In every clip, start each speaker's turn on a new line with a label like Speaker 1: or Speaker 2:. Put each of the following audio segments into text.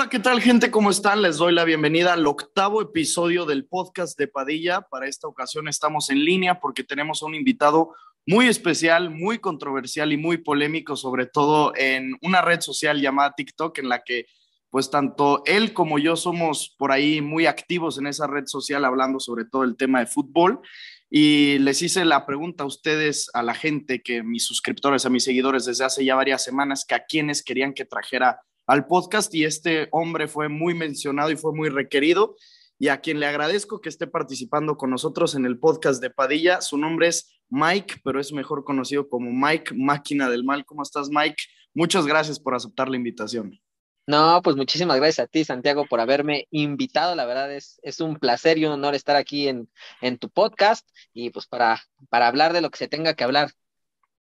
Speaker 1: Hola, ¿qué tal gente? ¿Cómo están? Les doy la bienvenida al octavo episodio del podcast de Padilla. Para esta ocasión estamos en línea porque tenemos a un invitado muy especial, muy controversial y muy polémico, sobre todo en una red social llamada TikTok, en la que pues tanto él como yo somos por ahí muy activos en esa red social hablando sobre todo el tema de fútbol. Y les hice la pregunta a ustedes, a la gente, que mis suscriptores, a mis seguidores desde hace ya varias semanas, que a quienes querían que trajera al podcast y este hombre fue muy mencionado y fue muy requerido y a quien le agradezco que esté participando con nosotros en el podcast de Padilla. Su nombre es Mike, pero es mejor conocido como Mike Máquina del Mal. ¿Cómo estás, Mike? Muchas gracias por aceptar la invitación. No,
Speaker 2: pues muchísimas gracias a ti, Santiago, por haberme invitado. La verdad es, es un placer y un honor estar aquí en, en tu podcast y pues para, para hablar de lo que se tenga que hablar.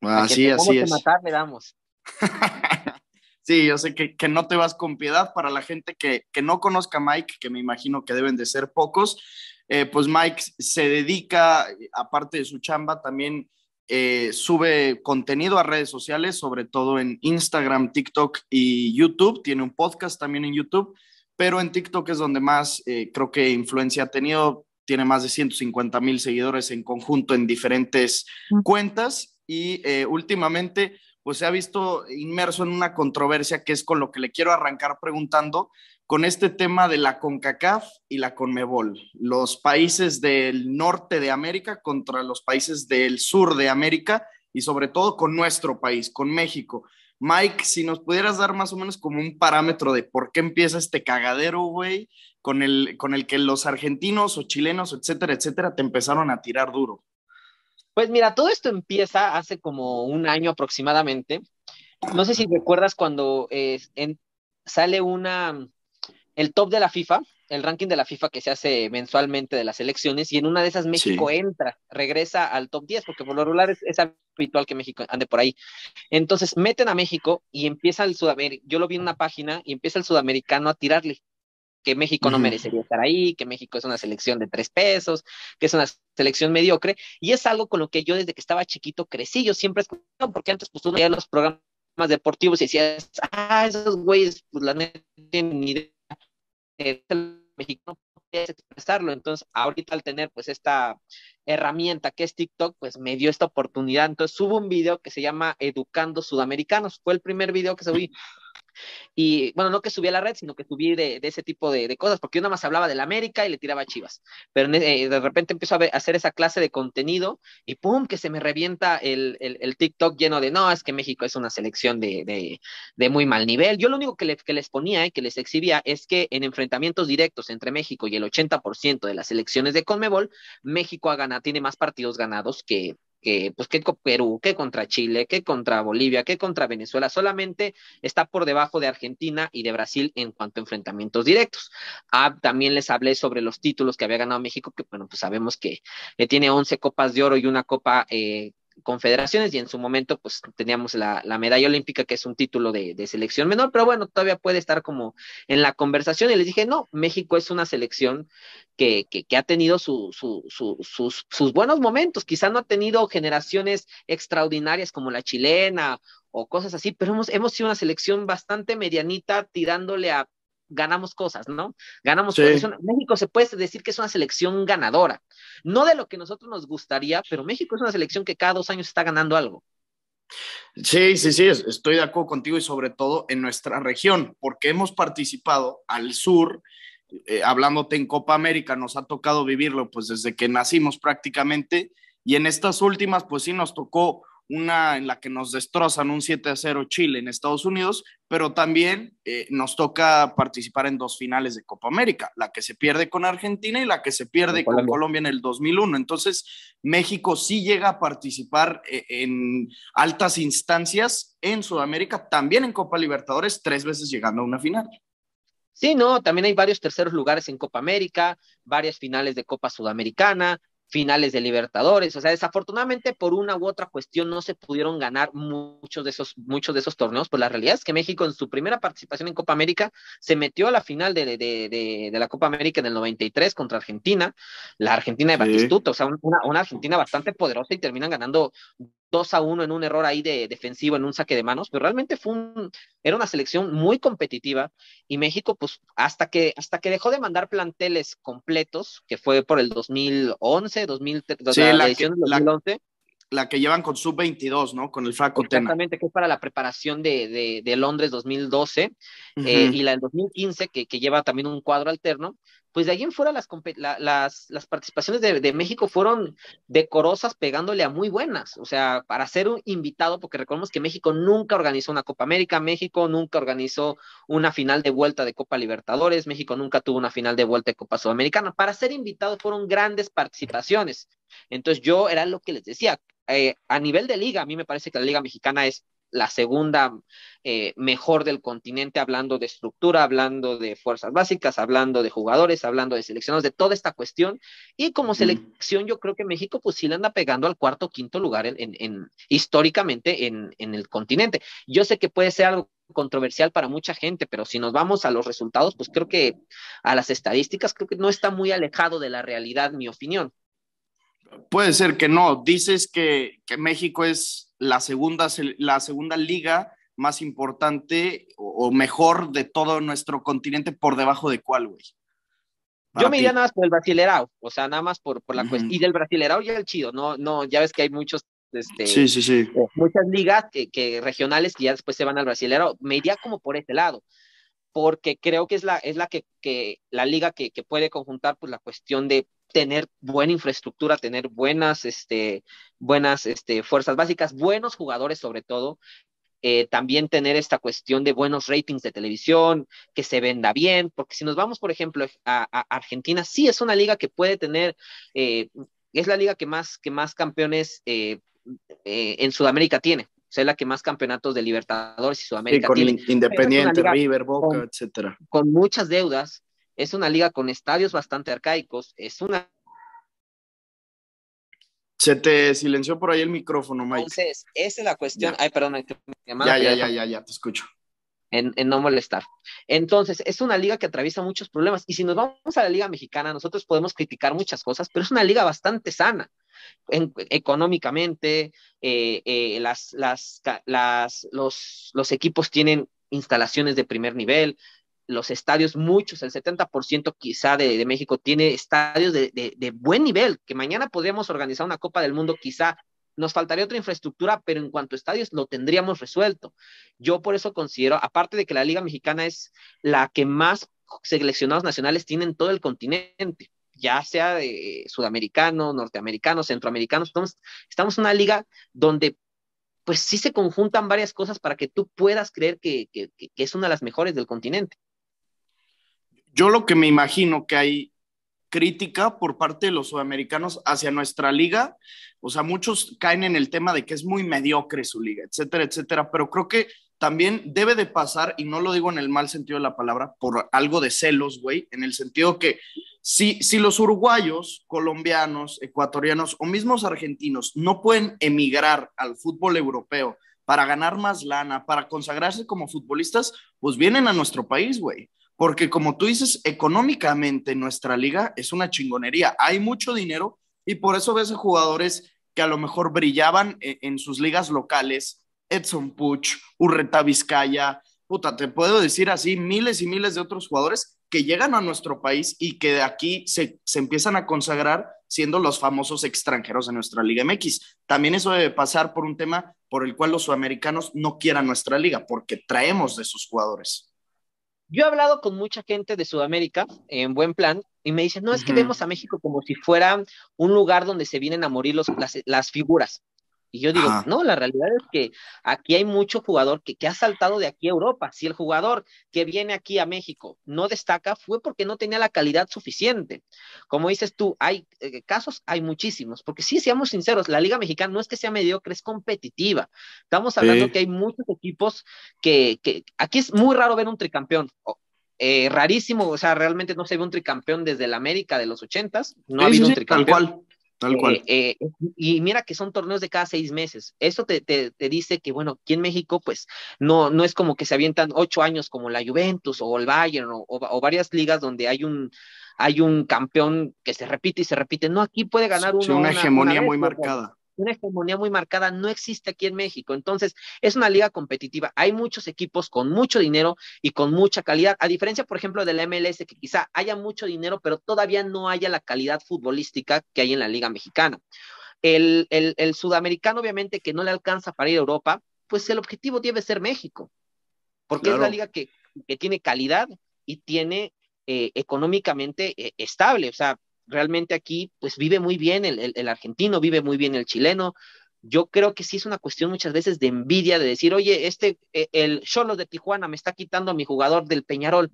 Speaker 2: Así, así es. damos.
Speaker 1: Sí, yo sé que, no te vas con piedad para la gente que, no conozca a Mike, que me imagino que deben de ser pocos. Eh, pues Mike se dedica, aparte de su chamba, también eh, sube contenido a redes sociales, sobre todo en Instagram, TikTok y YouTube. Tiene un podcast también en YouTube, pero en TikTok es donde más eh, creo que influencia ha tenido. Tiene más de 150 mil seguidores en conjunto en diferentes cuentas y últimamente pues se ha visto inmerso en una controversia que es con lo que le quiero arrancar preguntando, con este tema de la CONCACAF y la CONMEBOL, los países del norte de América contra los países del sur de América y sobre todo con nuestro país, con México. Mike, si nos pudieras dar más o menos como un parámetro de por qué empieza este cagadero, güey, con el, con el que los argentinos o chilenos, etcétera, etcétera, te empezaron a tirar duro. Pues mira, todo esto empieza hace como
Speaker 2: un año aproximadamente. No sé si recuerdas cuando eh, sale una, el top de la FIFA, el ranking de la FIFA que se hace mensualmente de las elecciones, y en una de esas México entra, regresa al top 10, porque por lo regular es, es, habitual que México ande por ahí. Entonces meten a México y empieza el sudamericano, yo lo vi en una página, y empieza el sudamericano a tirarle que México no merecería estar ahí, que México es una selección de tres pesos, que es una selección mediocre, y es algo con lo que yo desde que estaba chiquito crecí, yo siempre escuchaba, porque antes pues uno veía los programas deportivos y decías, ah, esos güeyes, pues la neta tienen ni idea, el no puede expresarlo, entonces ahorita al tener pues esta herramienta que es TikTok, pues me dio esta oportunidad, entonces subo un video que se llama Educando Sudamericanos, fue el primer video que subí, y bueno, no que subí a la red, sino que subí de, ese tipo de, cosas, porque yo nada más hablaba la América y le tiraba Chivas. Pero eh, de repente empiezo a, hacer esa clase de contenido y ¡pum! que se me revienta el, el, TikTok lleno de no, es que México es una selección de, de muy mal nivel. Yo lo único que, les ponía y eh, que les exhibía es que en enfrentamientos directos entre México y el 80% de las selecciones de Conmebol, México a tiene más partidos ganados que, que, pues, que Perú, que contra Chile, que contra Bolivia, que contra Venezuela, solamente está por debajo de Argentina y de Brasil en cuanto a enfrentamientos directos. Ah, también les hablé sobre los títulos que había ganado México, que bueno, pues sabemos que, tiene 11 copas de oro y una copa eh, confederaciones y en su momento pues teníamos la, medalla olímpica que es un título de, selección menor, pero bueno, todavía puede estar como en la conversación y les dije, no, México es una selección que, que, ha tenido sus, sus buenos momentos, quizá no ha tenido generaciones extraordinarias como la chilena o cosas así, pero hemos, hemos sido una selección bastante medianita tirándole a ganamos cosas, ¿no? Ganamos México se puede decir que es una selección ganadora. No de lo que nosotros nos gustaría, pero México es una selección que cada dos años está ganando algo.
Speaker 1: Sí, sí, sí, estoy de acuerdo contigo y sobre todo en nuestra región, porque hemos participado al sur, eh, hablándote en Copa América, nos ha tocado vivirlo pues desde que nacimos prácticamente y en estas últimas pues sí nos tocó una en la que nos destrozan un 7 a 0 Chile en Estados Unidos, pero también eh, nos toca participar en dos finales de Copa América, la que se pierde con Argentina y la que se pierde con Colombia en el 2001. Entonces, México sí llega a participar eh, en altas instancias en Sudamérica, también en Copa Libertadores, tres veces llegando a una final. Sí, no, también hay varios terceros lugares en Copa América, varias finales de Copa
Speaker 2: Sudamericana, finales de Libertadores. O sea, desafortunadamente por una u otra cuestión no se pudieron ganar muchos de esos, muchos de esos torneos. Pues la realidad es que México en su primera participación en Copa América se metió a la final de, la Copa América en el 93 contra Argentina, la Argentina de Batistuto, o sea, una, una Argentina bastante poderosa y terminan ganando 2 a 1 en un error ahí de defensivo, en un saque de manos, pero realmente fue un, era una selección muy competitiva y México, pues hasta que, hasta que dejó de mandar planteles completos, que fue por el 2011, 2013, la, edición que,
Speaker 1: del 2011.
Speaker 2: La, que llevan con sub-22, ¿no? Con el fraco Exactamente, que es para la preparación de, Londres 2012 eh, y la del 2015, que, que lleva también un cuadro alterno, pues de ahí en fuera las, las, participaciones de, México fueron decorosas pegándole a muy buenas, o sea, para ser un invitado, porque recordemos que México nunca organizó una Copa América, México nunca organizó una final de vuelta de Copa Libertadores, México nunca tuvo una final de vuelta de Copa Sudamericana, para ser invitado fueron grandes participaciones. Entonces yo era lo que les decía, eh, a nivel de liga, a mí me parece que la liga mexicana es la segunda eh, mejor del continente, hablando de estructura, hablando de fuerzas básicas, hablando de jugadores, hablando de seleccionados, de toda esta cuestión. Y como selección, yo creo que México, pues sí le anda pegando al cuarto, o quinto lugar en históricamente en, en el continente. Yo sé que puede ser algo controversial para mucha gente, pero si nos vamos a los resultados, pues creo que a las estadísticas, creo que no está muy alejado de la realidad, mi
Speaker 1: opinión. Puede ser que no. Dices que, México es la segunda, la segunda liga más importante o, mejor de todo nuestro continente por debajo de cuál, güey. Yo me iría nada
Speaker 2: más por el Brasilerao, o sea, nada más por, por la cuestión. Y del Brasilerao ya el chido, no, no, ya ves que hay muchos este, eh, muchas ligas que, regionales que ya después se van al brasilero, me iría como por ese lado, porque creo que es la, es la que, la liga que, que, puede conjuntar pues la cuestión de tener buena infraestructura, tener buenas, este, buenas este, fuerzas básicas, buenos jugadores sobre todo, eh, también tener esta cuestión de buenos ratings de televisión, que se venda bien, porque si nos vamos, por ejemplo, a, Argentina, sí es una liga que puede tener, eh, es la liga que más, que más campeones eh, en Sudamérica tiene. O sea, la que más campeonatos de Libertadores y Sudamérica sí, con Independiente, River,
Speaker 1: Boca, etcétera.
Speaker 2: Con muchas deudas, es una liga con estadios bastante arcaicos, es una...
Speaker 1: Se te silenció por ahí el micrófono, Mike.
Speaker 2: Entonces, esa es la cuestión.
Speaker 1: Ay, perdón, ya, ya, ya, ya, te escucho. En, no molestar. Entonces,
Speaker 2: es una liga que atraviesa muchos problemas. Y si nos vamos a la liga mexicana, nosotros podemos criticar muchas cosas, pero es una liga bastante sana económicamente. Eh, eh, las, las, las, los, los equipos tienen instalaciones de primer nivel, los estadios, muchos, el 70% quizá de, México tiene estadios de, buen nivel, que mañana podríamos organizar una Copa del Mundo, quizá nos faltaría otra infraestructura, pero en cuanto a estadios lo tendríamos resuelto. Yo por eso considero, aparte de que la Liga Mexicana es la que más seleccionados nacionales tienen todo el continente, ya sea de eh, sudamericano norteamericanos, centroamericanos, estamos, estamos en una liga donde pues sí se conjuntan varias cosas para que tú puedas creer que es una de las mejores del continente
Speaker 1: yo lo que me imagino que hay crítica por parte de los sudamericanos hacia nuestra liga, o sea, muchos caen en el tema de que es muy mediocre su liga, etcétera, etcétera, pero creo que también debe de pasar, y no lo digo en el mal sentido de la palabra, por algo de celos, güey, en el sentido que si, si los uruguayos, colombianos, ecuatorianos o mismos argentinos no pueden emigrar al fútbol europeo para ganar más lana, para consagrarse como futbolistas, pues vienen a nuestro país, güey. Porque como tú dices, económicamente nuestra liga es una chingonería. Hay mucho dinero y por eso ves a jugadores que a lo mejor brillaban e, en, sus ligas locales. Edson Puch, Urreta Vizcaya, puta, te puedo decir así miles y miles de otros jugadores que llegan a nuestro país y que de aquí se, se empiezan a consagrar siendo los famosos extranjeros de nuestra Liga MX. También eso debe pasar por un tema por el cual los sudamericanos no quieran nuestra liga, porque traemos de sus jugadores. Yo he hablado con mucha gente de Sudamérica en buen plan y me dicen, no, es que vemos a México como si fuera
Speaker 2: un lugar donde se vienen a morir los, las, figuras. Y yo digo, no, la realidad es que aquí hay mucho jugador que, que ha saltado de aquí a Europa. Si el jugador que viene aquí a México no destaca, fue porque no tenía la calidad suficiente. Como dices tú, hay eh, casos, hay muchísimos, porque sí, seamos sinceros, la Liga Mexicana no es que sea mediocre, es competitiva. Estamos hablando que hay muchos equipos que, que aquí es muy raro ver un tricampeón. Eh, rarísimo, o sea, realmente no se ve un tricampeón desde la América de los ochentas, no ha habido un tricampeón. Tal cual. Eh, eh, y mira que son torneos de cada seis meses. eso te, dice que, bueno, aquí en México, pues no, no es como que se avientan ocho años como la Juventus o el Bayern o, varias ligas donde hay un, hay un campeón que se repite y se repite. No, aquí puede ganar uno. una, hegemonía muy marcada una hegemonía muy marcada no existe aquí en México. Entonces, es una liga competitiva. Hay muchos equipos con mucho dinero y con mucha calidad, a diferencia, por ejemplo, de la MLS, que quizá haya mucho dinero, pero todavía no haya la calidad futbolística que hay en la liga mexicana. El, el, sudamericano, obviamente, que no le alcanza para ir a Europa, pues el objetivo debe ser México, porque es la liga que, que tiene calidad y tiene eh, económicamente eh, estable. O sea, realmente aquí, pues vive muy bien el, argentino, vive muy bien el chileno. Yo creo que sí es una cuestión muchas veces de envidia, de decir, oye, este, e, el Cholos de Tijuana me está quitando a mi jugador del Peñarol.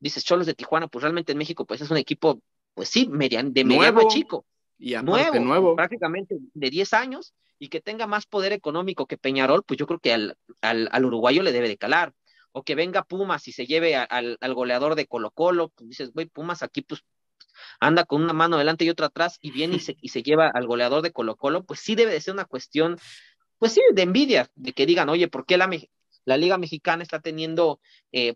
Speaker 2: Dices, Cholos de Tijuana, pues realmente en México, pues es un equipo, pues sí, median, de mediano nuevo, chico. Y nuevo, nuevo, prácticamente de 10 años, y que tenga más poder económico que Peñarol, pues yo creo que al, uruguayo le debe de calar o que venga Pumas y se lleve al, goleador de Colo Colo, pues dices, güey, Pumas aquí pues anda con una mano adelante y otra atrás y viene y se, lleva al goleador de Colo Colo, pues sí debe de ser una cuestión, pues sí, de envidia, de que digan, oye, ¿por qué la, la Liga Mexicana está teniendo, eh,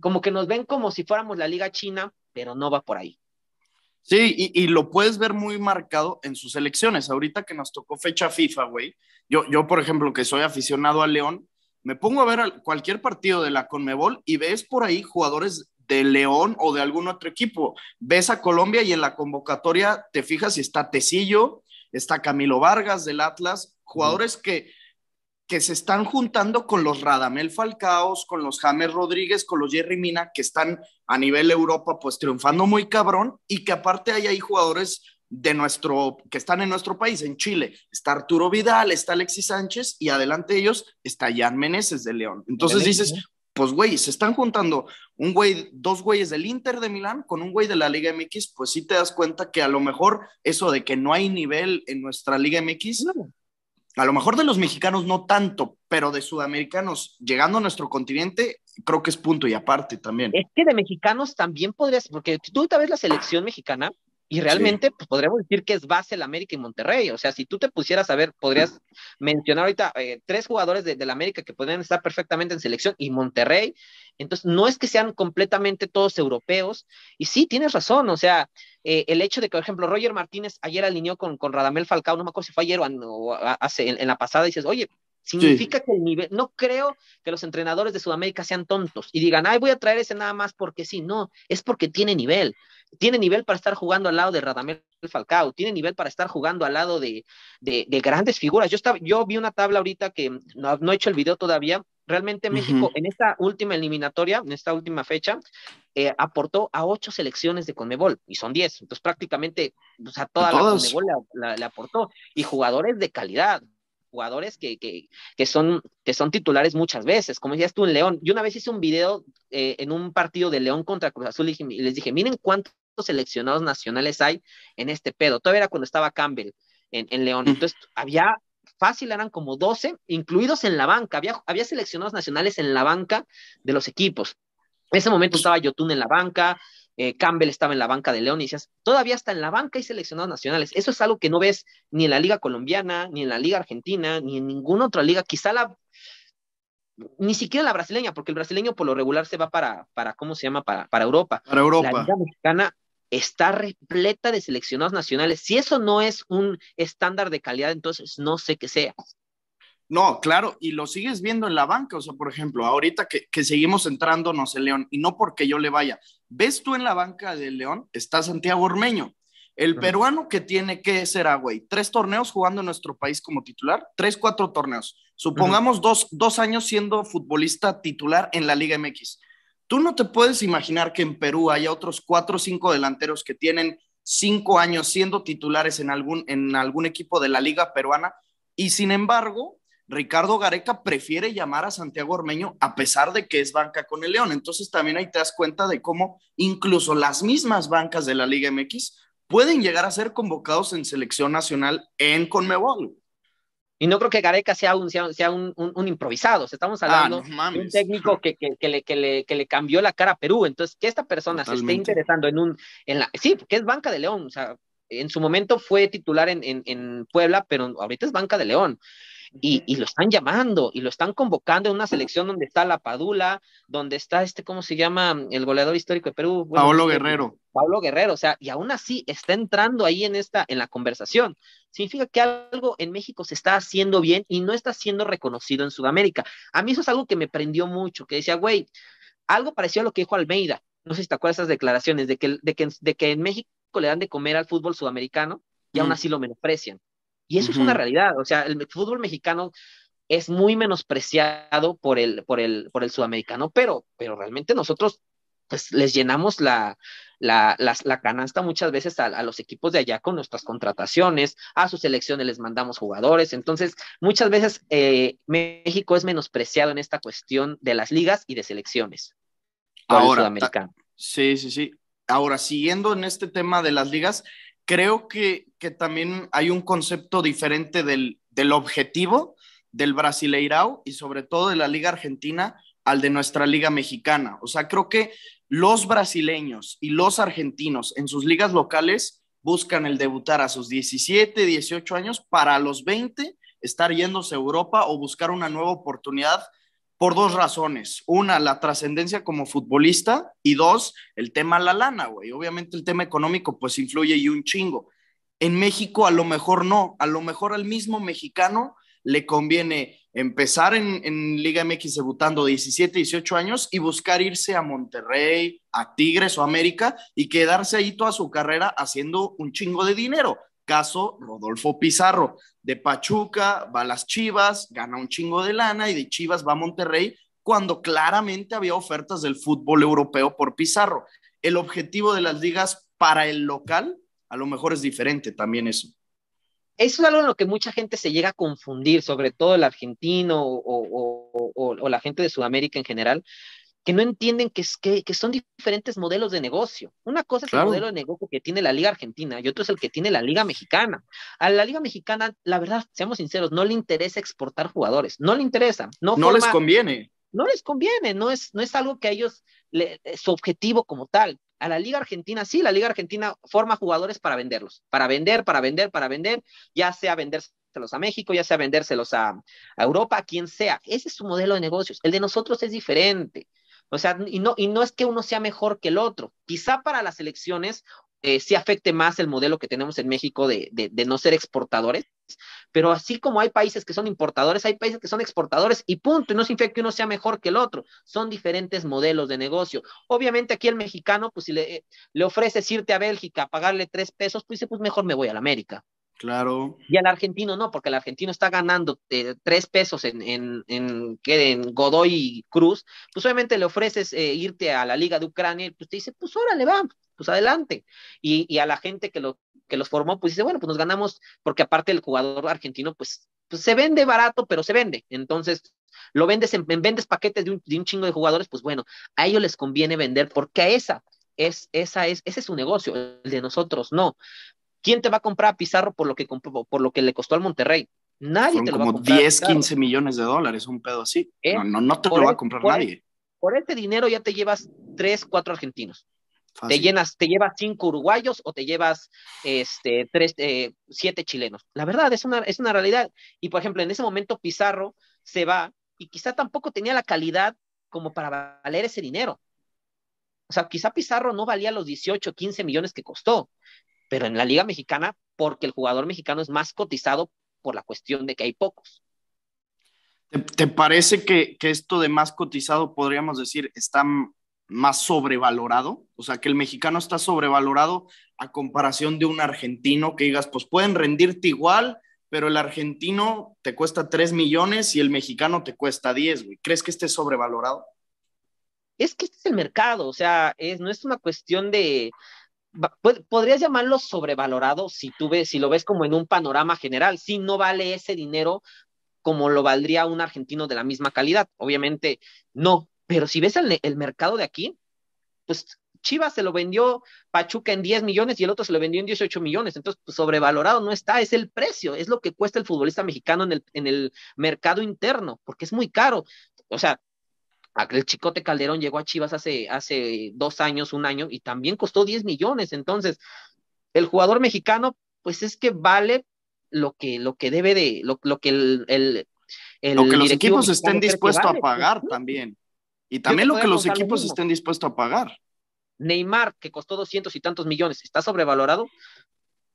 Speaker 2: como que nos ven
Speaker 1: como si fuéramos la Liga China, pero no va por ahí. Sí, y, lo puedes ver muy marcado en sus elecciones. Ahorita que nos tocó fecha FIFA, güey, yo, yo, por ejemplo, que soy aficionado a León, me pongo a ver cualquier partido de la Conmebol y ves por ahí jugadores de León o de algún otro equipo. Ves a Colombia y en la convocatoria te fijas y está Tecillo, está Camilo Vargas del Atlas, jugadores que, que se están juntando con los Radamel Falcaos, con los James Rodríguez, con los Jerry Mina, que están a nivel Europa pues triunfando muy cabrón y que aparte hay ahí jugadores de nuestro, que están en nuestro país, en Chile. Está Arturo Vidal, está Alexis Sánchez y adelante de ellos está Jan Meneses de León. Entonces dices, pues güey, se están juntando un güey, dos güeyes del Inter de Milán con un güey de la Liga MX, pues sí te das cuenta que a lo mejor eso de que no hay nivel en nuestra Liga MX, a lo mejor de los mexicanos no tanto, pero de sudamericanos llegando a nuestro continente, creo que es punto y aparte también. Es que de mexicanos también podrías, porque tú te ves la selección mexicana y realmente pues, podríamos decir
Speaker 2: que es base el América y Monterrey. O sea, si tú te pusieras a ver, podrías mencionar ahorita eh, tres jugadores del América que pueden estar perfectamente en selección y Monterrey. Entonces, no es que sean completamente todos europeos. Y sí, tienes razón. O sea, eh, el hecho de que, por ejemplo, Roger Martínez ayer alineó con, Radamel Falcao, no me acuerdo si fue ayer o, hace, en, en, la pasada, y dices, oye, Significa que el nivel, no creo que los entrenadores de Sudamérica sean tontos y digan, ay, voy a traer ese nada más porque sí, no, es porque tiene nivel. Tiene nivel para estar jugando al lado de Radamel Falcao, tiene nivel para estar jugando al lado de, de, grandes figuras. Yo, estaba, yo vi una tabla ahorita que no, he hecho el video todavía. Realmente México en esta última eliminatoria, en esta última fecha, eh, aportó a ocho selecciones de Conmebol y son diez. Entonces prácticamente, o sea, toda la Conmebol le aportó y jugadores de calidad jugadores que, son, que son titulares muchas veces, como decías tú en León. Yo una vez hice un video eh, en un partido de León contra Cruz Azul y, les dije, miren cuántos seleccionados nacionales hay en este pedo. Todavía era cuando estaba Campbell en, en León. Mm. Entonces, había fácil, eran como 12, incluidos en la banca. Había, había seleccionados nacionales en la banca de los equipos. En ese momento estaba Yotun en la banca, eh, Campbell estaba en la banca de León y decías, todavía está en la banca y seleccionados nacionales. Eso es algo que no ves ni en la Liga Colombiana, ni en la Liga Argentina, ni en ninguna otra liga. Quizá la, ni siquiera la brasileña, porque el brasileño por lo regular se va para, para ¿cómo se llama? Para, para Europa. Para Europa. La Liga Mexicana está repleta de seleccionados nacionales. Si eso no es un
Speaker 1: estándar de calidad, entonces no sé qué sea. No, claro, y lo sigues viendo en la banca, o sea, por ejemplo, ahorita que, que seguimos entrándonos en León, y no porque yo le vaya, Ves tú en la banca de León, está Santiago Ormeño, el peruano que tiene, que será, güey? Tres torneos jugando en nuestro país como titular, tres, cuatro torneos. Supongamos dos, años siendo futbolista titular en la Liga MX. Tú no te puedes imaginar que en Perú haya otros cuatro o cinco delanteros que tienen cinco años siendo titulares en algún, en algún equipo de la Liga Peruana y sin embargo Ricardo Gareca prefiere llamar a Santiago Ormeño a pesar de que es banca con el León. Entonces también ahí te das cuenta de cómo incluso las mismas bancas de la Liga MX pueden llegar a ser convocados en selección nacional en Conmebol.
Speaker 2: Y no creo que Gareca sea un, sea, un, improvisado. estamos ah, hablando de un
Speaker 1: técnico que, le, cambió la cara a Perú. Entonces,
Speaker 2: que esta persona se esté interesando en un... En la, sí, que es banca de León. en su momento fue titular en, en Puebla, pero ahorita es banca de León y, lo están llamando y lo están convocando en una selección donde está la Padula, donde está este, ¿cómo se llama? El goleador histórico de Perú. Pablo Guerrero. Pablo Guerrero, o sea, y aún así está entrando ahí en esta, en la conversación. Significa que algo en México se está haciendo bien y no está siendo reconocido en Sudamérica. A mí eso es algo que me prendió mucho, que decía, güey, algo parecido a lo que dijo Almeida. No sé si te acuerdas esas declaraciones de que, de que, en México le dan de comer al fútbol sudamericano y aún mm. así lo menosprecian. Y eso es una realidad. O sea, el fútbol mexicano es muy menospreciado por el, por el, por el sudamericano, pero, pero realmente nosotros pues les llenamos la, la, canasta muchas veces a, los equipos de allá con nuestras contrataciones, a sus selecciones les mandamos jugadores, entonces muchas veces eh, México
Speaker 1: es menospreciado en esta cuestión de las ligas y de selecciones. Ahora, sí, sí, sí. Ahora, siguiendo en este tema de las ligas, creo que, que también hay un concepto diferente del, del objetivo del Brasileirao y sobre todo de la Liga Argentina al de nuestra Liga Mexicana. O sea, creo que los brasileños y los argentinos en sus ligas locales buscan el debutar a sus 17, 18 años para a los 20 estar yéndose a Europa o buscar una nueva oportunidad por dos razones. Una, la trascendencia como futbolista y dos, el tema la lana, güey. Obviamente el tema económico pues influye y un chingo. En México a lo mejor no, a lo mejor al mismo mexicano le conviene empezar en, en Liga MX debutando 17, 18 años y buscar irse a Monterrey, a Tigres o América y quedarse ahí toda su carrera haciendo un chingo de dinero caso Rodolfo Pizarro. De Pachuca va a las Chivas, gana un chingo de lana y de Chivas va a Monterrey cuando claramente había ofertas del fútbol europeo por Pizarro. El objetivo de las ligas para el local a lo mejor es diferente también eso. Eso es algo en lo que mucha gente se llega a confundir, sobre todo el argentino
Speaker 2: o, o la gente de Sudamérica en general, que no entienden que, es, que, son diferentes modelos de negocio. Una cosa es el modelo de negocio que tiene la Liga Argentina y otro es el que tiene la Liga Mexicana. A la Liga Mexicana, la verdad, seamos sinceros, no le interesa exportar jugadores, no le interesa. No, no les conviene. No les conviene, no es, no es algo que a ellos, le, eh, su objetivo como tal. A la Liga Argentina, sí, la Liga Argentina forma jugadores para venderlos, para vender, para vender, para vender, ya sea vendérselos a México, ya sea vendérselos a, a, Europa, a quien sea. Ese es su modelo de negocios. El de nosotros es diferente. O sea, y no, y no es que uno sea mejor que el otro. Quizá para las elecciones eh, sí afecte más el modelo que tenemos en México de, no ser exportadores, pero así como hay países que son importadores, hay países que son exportadores y punto, y no significa que uno sea mejor que el otro, son diferentes modelos de negocio. Obviamente aquí el mexicano, pues si le, eh, le ofreces irte a Bélgica, pagarle tres pesos, pues dice, pues mejor me voy a la América, Claro. Y al argentino no, porque el argentino está ganando eh, tres pesos en, en, Godoy y Cruz, pues obviamente le ofreces eh, irte a la Liga de Ucrania y pues te dice, pues le va, pues adelante. Y, a la gente que, lo, que los formó, pues dice, bueno, pues nos ganamos, porque aparte el jugador argentino, pues, pues se vende barato, pero se vende. Entonces, lo vendes en, vendes paquetes de un, chingo de jugadores, pues bueno, a ellos les conviene vender porque a esa es, esa es, ese es su negocio, el de nosotros no. ¿Quién te va a comprar a Pizarro por lo que, por lo que le costó al Monterrey? Nadie te lo va a comprar. Como 10, 15
Speaker 1: millones de dólares,
Speaker 2: un pedo así. Eh, no, te lo va a e-, comprar e-, nadie. por este dinero ya te llevas 3, 4 argentinos. Te llenas, te llevas cinco uruguayos o te llevas este eh, siete chilenos. La verdad, es es una realidad. Y por ejemplo, en ese momento Pizarro se va y quizá tampoco tenía la calidad como para valer ese dinero. O sea, quizá Pizarro no valía los 18, 15 millones que costó pero en la Liga Mexicana, porque el jugador
Speaker 1: mexicano es más cotizado por la cuestión de que hay pocos. ¿Te, parece que, esto de más cotizado, podríamos decir, está más sobrevalorado? O sea, que el mexicano está sobrevalorado a comparación de un argentino que digas, pues pueden rendirte igual, pero el argentino te cuesta 3 millones y el mexicano te cuesta 10, güey. ¿Crees que esté sobrevalorado?
Speaker 2: Es que este es el mercado, o sea, es, no es una cuestión de, podrías llamarlo sobrevalorado si tú ves, si lo ves como en un panorama general, si no vale ese dinero como lo valdría un argentino de la misma calidad, obviamente no, pero si ves el, mercado de aquí, pues Chivas se lo vendió Pachuca en 10 millones y el otro se lo vendió en 18 millones. Entonces, pues, sobrevalorado no está, es el precio, es lo que cuesta el futbolista mexicano en el, en el mercado interno, porque es muy caro. O sea, el Chicote Calderón llegó a Chivas hace, hace dos años, un año, y también costó 10 millones. Entonces, el jugador mexicano, pues es que vale lo que, lo que debe de, lo, que el, el, que los equipos estén dispuestos a pagar
Speaker 1: también. Y también lo que los equipos estén dispuestos a pagar.
Speaker 2: Neymar, que costó 200 y tantos millones, ¿está sobrevalorado?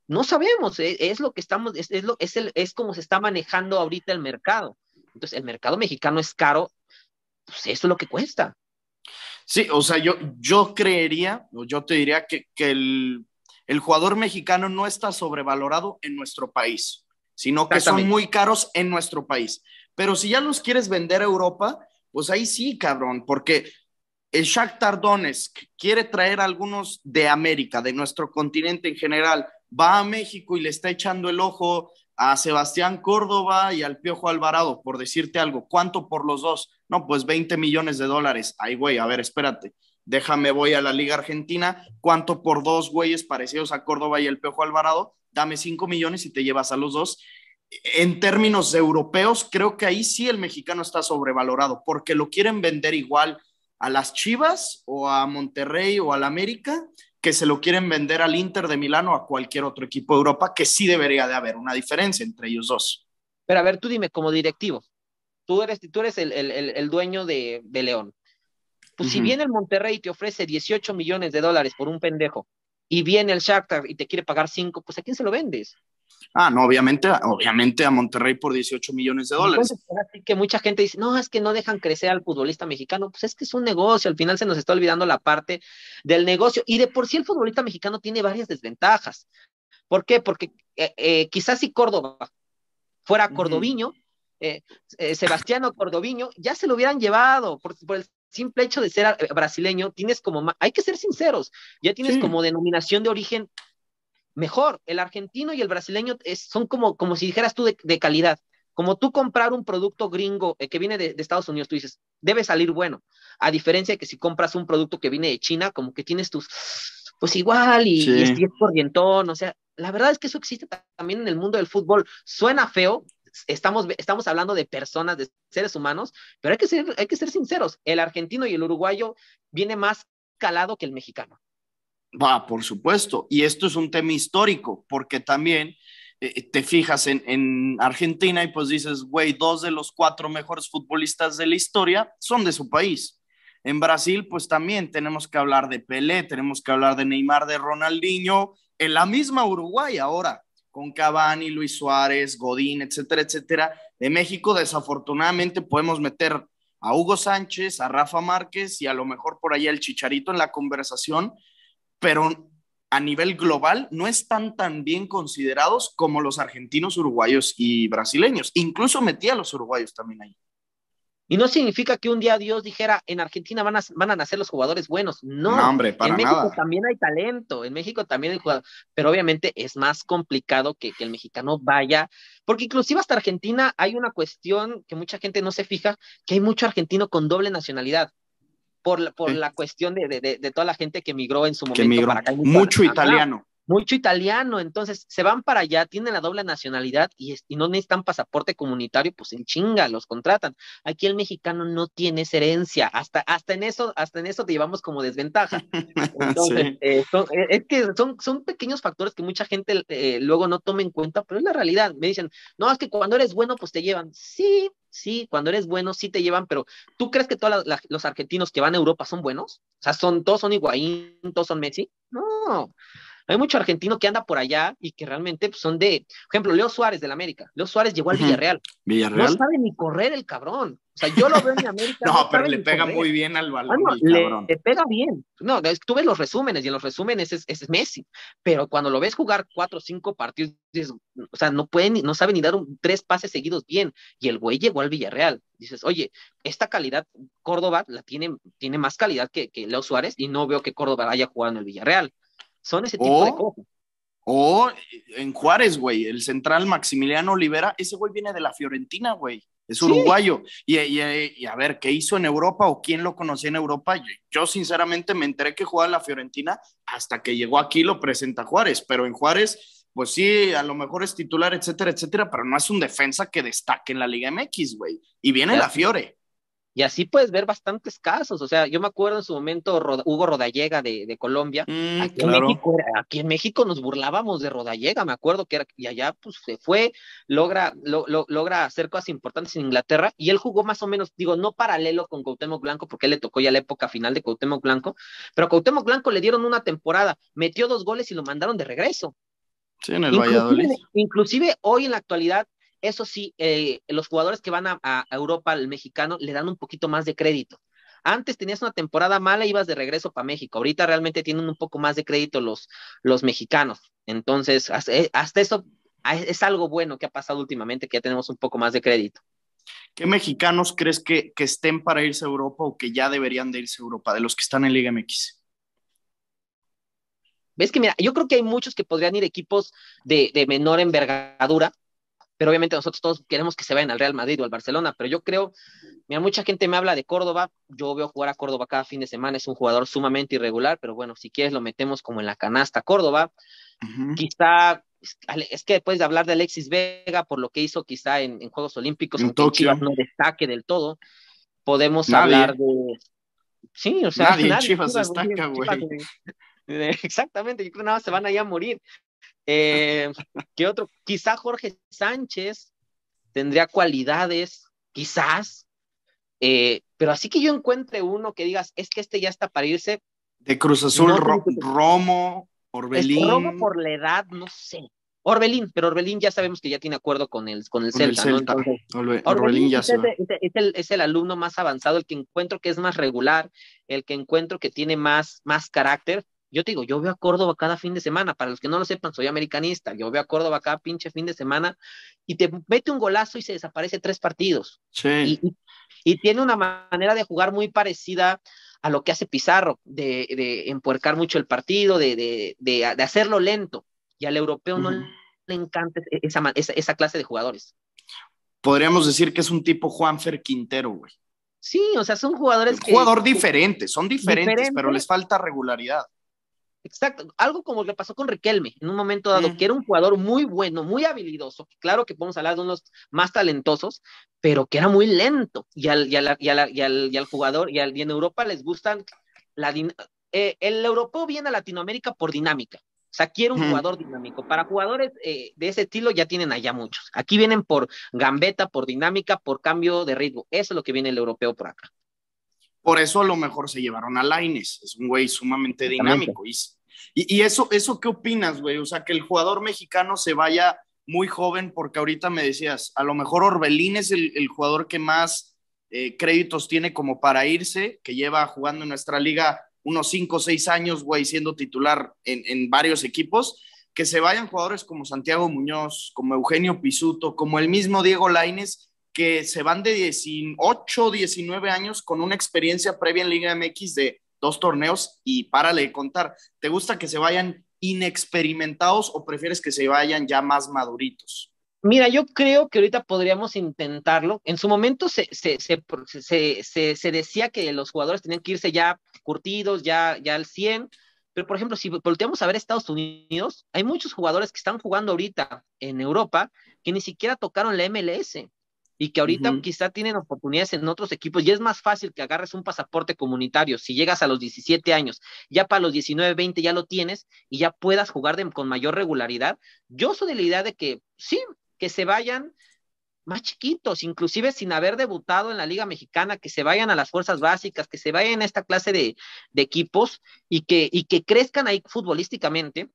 Speaker 2: No sabemos, eh, es, lo que estamos, es, es, lo, es, el, es como se está manejando ahorita el mercado. Entonces, el mercado
Speaker 1: mexicano es caro pues eso es lo que cuesta. Sí, o sea, yo, yo creería, o yo te diría que, el, el, jugador mexicano no está sobrevalorado en nuestro país, sino que son muy caros en nuestro país. Pero si ya los quieres vender a Europa, pues ahí sí, cabrón, porque el Shakhtar Donetsk quiere traer a algunos de América, de nuestro continente en general, va a México y le está echando el ojo a Sebastián Córdoba y al Piojo Alvarado, por decirte algo, ¿cuánto por los dos? No, pues 20 millones de dólares. Ay, güey, a ver, espérate, déjame, voy a la Liga Argentina, ¿cuánto por dos güeyes parecidos a Córdoba y el Piojo Alvarado? Dame 5 millones y te llevas a los dos. En términos europeos, creo que ahí sí el mexicano está sobrevalorado, porque lo quieren vender igual a las Chivas o a Monterrey o al América, que se lo quieren vender al Inter de Milán o a cualquier otro equipo de Europa, que sí debería de haber una diferencia entre ellos dos. Pero a ver, tú dime, como directivo, tú eres,
Speaker 2: tú eres el, dueño de, León. Pues si viene el Monterrey y te ofrece 18 millones de dólares por un pendejo y viene el Shakhtar y te quiere pagar 5, pues ¿a quién se lo vendes?
Speaker 1: Ah, no, obviamente, obviamente a Monterrey por 18 millones de dólares.
Speaker 2: que mucha gente dice, no, es que no dejan crecer al futbolista mexicano. Pues es que es un negocio, al final se nos está olvidando la parte del negocio. Y de por sí el futbolista mexicano tiene varias desventajas. ¿Por qué? Porque eh, eh, quizás si Córdoba fuera Cordoviño, Sebastián eh, Sebastiano Cordoviño, ya se lo hubieran llevado por, el simple hecho de ser brasileño, tienes como, hay que ser sinceros, ya tienes como denominación de origen mejor. El argentino y el brasileño son como, como si dijeras tú de, calidad. Como tú comprar un producto gringo eh, que viene de, Estados Unidos, tú dices, debe salir bueno. A diferencia de que si compras un producto que viene de China, como que tienes tus, pues igual y, es por O sea, la verdad es que eso existe también en el mundo del fútbol. Suena feo, estamos, estamos hablando de personas, de seres humanos, pero hay que, hay que ser sinceros. El argentino y el uruguayo viene más calado que el
Speaker 1: mexicano. Va, por supuesto. Y esto es un tema histórico, porque también eh, eh, te fijas en, Argentina y pues dices, güey, dos de los cuatro mejores futbolistas de la historia son de su país. En Brasil, pues también tenemos que hablar de Pelé, tenemos que hablar de Neymar, de Ronaldinho, en la misma Uruguay ahora, con Cavani, Luis Suárez, Godín, etcétera, etcétera. De México, desafortunadamente, podemos meter a Hugo Sánchez, a Rafa Márquez y a lo mejor por allá el Chicharito en la conversación, pero a nivel global no están tan bien considerados como los argentinos, uruguayos y brasileños. Incluso metí a los uruguayos también ahí. Y no significa que un día Dios dijera, en Argentina van a, van nacer los jugadores buenos. No, en México
Speaker 2: también hay talento, en México también hay jugadores, pero obviamente es más complicado que, que, el mexicano vaya, porque inclusive hasta Argentina hay una cuestión que mucha gente no se fija, que hay mucho argentino con doble nacionalidad por, por la cuestión de, de, de, toda la gente que migró en su momento. mucho italiano mucho italiano, entonces se van para allá, tienen la doble nacionalidad y, no necesitan pasaporte comunitario, pues en chinga, los contratan. Aquí el mexicano no tiene herencia, hasta, hasta en eso, hasta en eso te llevamos como desventaja.
Speaker 1: Entonces,
Speaker 2: eh, son, eh, es que son, pequeños factores que mucha gente eh, luego no toma en cuenta, pero es la realidad. Me dicen, no, es que cuando eres bueno, pues te llevan. Sí, sí, cuando eres bueno, sí te llevan, pero ¿tú crees que todos los argentinos que van a Europa son buenos? O sea, son, todos son Higuaín, todos son Messi. No. Hay mucho argentino que anda por allá y que realmente pues, son de, por ejemplo, Leo Suárez del América. Leo Suárez llegó al Villarreal. No sabe ni correr el cabrón. O sea, yo lo veo en América. no, pero le pega muy bien al balón. Le, pega bien. No, tú ves los resúmenes y en los resúmenes es, Messi. Pero cuando lo ves jugar cuatro o cinco partidos, o sea, no pueden, no saben ni dar un, tres pases seguidos bien. Y el güey llegó al Villarreal. Dices, oye, esta calidad, Córdoba la tiene, tiene más calidad que, que Leo Suárez y no veo que Córdoba
Speaker 1: haya jugado en el Villarreal. Son ese tipo o, de cosas. O en Juárez, güey, el central Maximiliano Olivera, ese güey viene de la Fiorentina, güey. Es uruguayo. Y, a ver, ¿qué hizo en Europa o quién lo conocía en Europa? Yo, sinceramente me enteré que jugaba en la Fiorentina hasta que llegó aquí lo presenta Juárez, pero en Juárez, pues sí, a lo mejor es titular, etcétera, etcétera, pero no es un defensa que destaque en la Liga MX, güey. Y viene la Fiore. Y así puedes ver bastantes casos. O sea, yo me acuerdo en su momento Hugo Rodallega
Speaker 2: de, de Colombia. Mm, aquí, en México nos burlábamos de Rodallega, me acuerdo que era, y allá pues se fue, logra, lo, lo, logra hacer cosas importantes en Inglaterra. Y él jugó más o menos, digo, no paralelo con Gautemo Blanco, porque él le tocó ya la época final de Gautemo Blanco, pero a Blanco le dieron una temporada, metió dos goles y lo mandaron de regreso.
Speaker 1: Sí, en el Valladolid.
Speaker 2: Inclusive hoy en la actualidad eso sí, eh, los jugadores que van a, Europa, al mexicano, le dan un poquito más de crédito. Antes tenías una temporada mala, ibas de regreso para México. Ahorita realmente tienen un poco más de crédito los, los mexicanos. Entonces, hasta, eh, eso
Speaker 1: es algo bueno que ha pasado últimamente, que ya tenemos un poco más de crédito. ¿Qué mexicanos crees que, estén para irse a Europa o que ya deberían de irse a Europa, de los que están en Liga MX? Ves que, mira, yo creo que hay muchos que podrían ir equipos de, de menor
Speaker 2: envergadura, pero obviamente nosotros todos queremos que se vayan al Real Madrid o al Barcelona, pero yo creo, mira, mucha gente me habla de Córdoba, yo veo jugar a Córdoba cada fin de semana, es un jugador sumamente irregular, pero bueno, si quieres lo metemos como en la canasta Córdoba, quizá, es que después de hablar de Alexis Vega, por lo que hizo quizá en, en Juegos Olímpicos, en Tokio, no destaque del todo, podemos hablar de... Sí, o sea, nadie, nadie Chivas, destaca, güey. Exactamente, yo creo que nada más se van a ir a morir. Eh, ¿Qué otro? Quizá Jorge Sánchez tendría cualidades, quizás, eh,
Speaker 1: pero así que yo encuentre
Speaker 2: uno que digas, es que este ya está para irse. De Cruz Azul,
Speaker 1: Romo, Orbelín. Romo
Speaker 2: por la edad, no sé. Orbelín, pero Orbelín ya sabemos que ya tiene acuerdo con el, con el Celta.
Speaker 1: Orbelín, ya es,
Speaker 2: Es, el, alumno más avanzado, el que encuentro que es más regular, el que encuentro que tiene más, más carácter. Yo te digo, yo veo a Córdoba cada fin de semana. Para los que no lo sepan, soy americanista. Yo veo a Córdoba cada pinche fin de semana y te mete un golazo y se desaparece tres partidos. Sí. Y, tiene una manera de jugar muy parecida a lo que hace Pizarro, de, empuercar mucho el partido, de, hacerlo lento. Y al europeo no le encanta e-, esa, clase de jugadores.
Speaker 1: Podríamos decir que es un tipo Juanfer Quintero, güey.
Speaker 2: Sí, o sea, son jugadores. Un jugador diferente, son diferentes, pero les
Speaker 1: falta regularidad.
Speaker 2: Exacto, algo como le pasó con Riquelme en un momento dado, que era un jugador muy bueno, muy habilidoso, claro que podemos hablar de unos más talentosos, pero que era muy lento y al, jugador y, al, en Europa les gustan, la eh, el europeo viene a Latinoamérica por dinámica, o sea, quiere un jugador dinámico. Para jugadores eh, de ese estilo ya tienen allá muchos. Aquí vienen por gambeta, por dinámica, por cambio de ritmo. Eso es lo que
Speaker 1: viene el europeo por acá. Por eso a lo mejor se llevaron a Laines, es un güey sumamente dinámico. Y, y, eso, ¿eso qué opinas, güey? O sea, que el jugador mexicano se vaya muy joven, porque ahorita me decías, a lo mejor Orbelín es el, jugador que más eh, créditos tiene como para irse, que lleva jugando en nuestra liga unos 5 o 6 años, güey, siendo titular en, en varios equipos, que se vayan jugadores como Santiago Muñoz, como Eugenio Pisuto, como el mismo Diego Laines, que se van de 18, 19 años con una experiencia previa en Liga MX de dos torneos y párale le contar. ¿Te gusta que se vayan inexperimentados o prefieres que se vayan ya más maduritos?
Speaker 2: Mira, yo creo
Speaker 1: que ahorita podríamos intentarlo. En su momento se,
Speaker 2: decía que los jugadores tenían que irse ya curtidos, ya, ya al 100, pero, por ejemplo, si volteamos a ver Estados Unidos, hay muchos jugadores que están jugando ahorita en Europa que ni siquiera tocaron la MLS y que ahorita quizá tienen oportunidades en otros equipos y es más fácil que agarres un pasaporte comunitario si llegas a los 17 años, ya para los 19, 20 ya lo tienes y ya puedas jugar con mayor regularidad. Yo soy de la idea de que sí, que se vayan más chiquitos, inclusive sin haber debutado en la Liga Mexicana, que se vayan a las fuerzas básicas, que se vayan a esta clase de, equipos y que, y que crezcan ahí futbolísticamente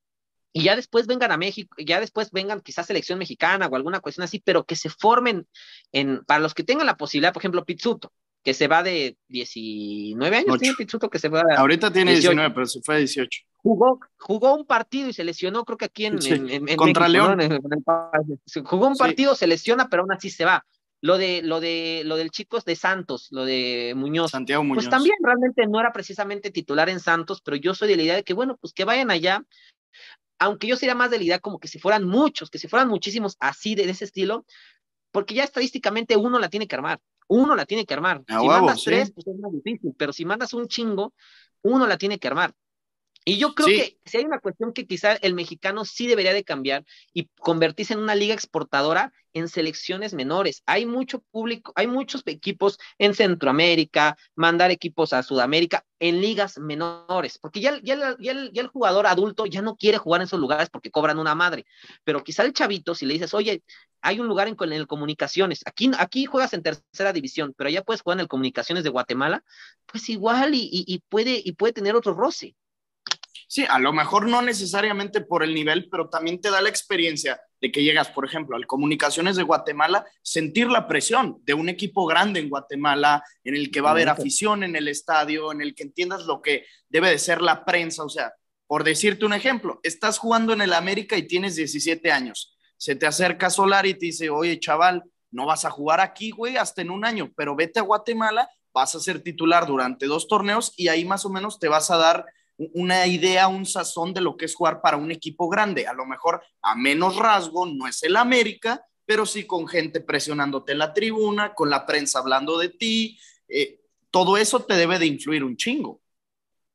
Speaker 2: y ya después vengan a México, ya después vengan quizás selección mexicana o alguna cuestión así, pero que se formen en, para los que tengan la posibilidad, por ejemplo, Pizzuto, que se va de 19 años, que se va.
Speaker 1: Ahorita tiene 19, pero se fue a 18. Jugó,
Speaker 2: jugó un partido y se lesionó, creo que aquí en. en, Contra León. jugó un partido, se lesiona, pero aún así se va. Lo de, lo de, lo del chicos de Santos, lo de Muñoz. Santiago pues Muñoz. Pues también realmente no era precisamente titular en Santos, pero yo soy de la idea de que, bueno, pues que vayan allá aunque yo sería más de la idea como que si fueran muchos, que si fueran muchísimos así de, ese estilo, porque ya estadísticamente uno la tiene que armar, uno la tiene que armar. si mandas tres, pues es más difícil, pero si mandas un chingo, uno la tiene que armar. Y yo creo que si hay una cuestión que quizá el mexicano sí debería de cambiar y convertirse en una liga exportadora en selecciones menores. Hay mucho público, hay muchos equipos en Centroamérica, mandar equipos a Sudamérica en ligas menores, porque ya, ya, ya, el, ya el jugador adulto ya no quiere jugar en esos lugares porque cobran una madre. Pero quizá el chavito, si le dices, oye, hay un lugar en, el Comunicaciones, aquí, aquí juegas en tercera división, pero allá puedes
Speaker 1: jugar en el Comunicaciones de Guatemala, pues igual y puede, y puede tener otro roce. Sí, a lo mejor no necesariamente por el nivel, pero también te da la experiencia de que llegas, por ejemplo, al Comunicaciones de Guatemala, sentir la presión de un equipo grande en Guatemala, en el que va a haber afición en el estadio, en el que entiendas lo que debe de ser la prensa. O sea, por decirte un ejemplo, estás jugando en el América y tienes 17 años. Se te acerca Solar y te dice, oye, chaval, no vas a jugar aquí, güey, hasta en un año, pero vete a Guatemala, vas a ser titular durante dos torneos y ahí más o menos te vas a dar una idea, un sazón de lo que es jugar para un equipo grande. A lo mejor a menos rasgo, no es el América, pero sí con gente presionándote en la tribuna, con la prensa hablando de ti. Eh, todo eso te debe de influir un chingo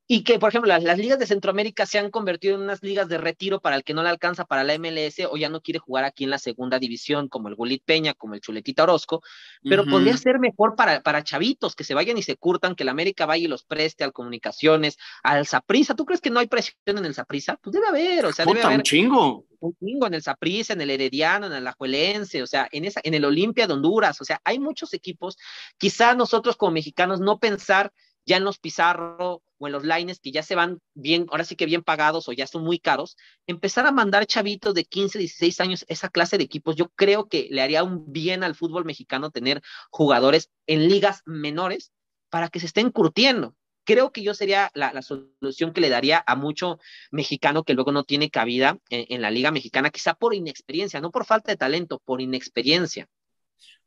Speaker 1: y que, por ejemplo, las, ligas de
Speaker 2: Centroamérica se han convertido en unas ligas de retiro para el que no le alcanza para la MLS o ya no quiere jugar aquí en la segunda división, como el Gulit Peña, como el Chuletita Orozco, pero podría ser mejor para, chavitos que se vayan y se curtan, que la América vaya y los preste al Comunicaciones, al Saprisa. ¿Tú crees que no hay presión en el Saprisa? Pues debe haber, o sea, debe haber. chingo. Un chingo en el en el Herediano, en el Ajuelense, o sea, en, esa, en el Olimpia de Honduras, o sea, hay muchos equipos. Quizá nosotros como mexicanos no pensar ya en los Pizarro o en los Lines, que ya se van bien, ahora sí que bien pagados o ya son muy caros, empezar a mandar chavitos de 15, 16 años esa clase de equipos, yo creo que le haría un bien al fútbol mexicano tener jugadores en ligas menores para que se estén curtiendo. Creo que yo sería la, solución que le daría a mucho mexicano que luego no tiene cabida en la liga mexicana, quizá por inexperiencia, no por
Speaker 1: falta de talento, por inexperiencia.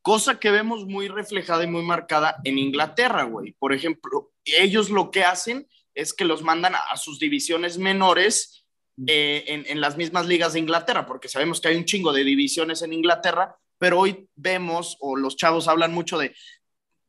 Speaker 1: Cosa que vemos muy reflejada y muy marcada en Inglaterra, güey. Por ejemplo, ellos lo que hacen es que los mandan a, sus divisiones menores eh, en, en las mismas ligas de Inglaterra, porque sabemos que hay un chingo de divisiones en Inglaterra, pero hoy vemos, o los chavos hablan mucho de,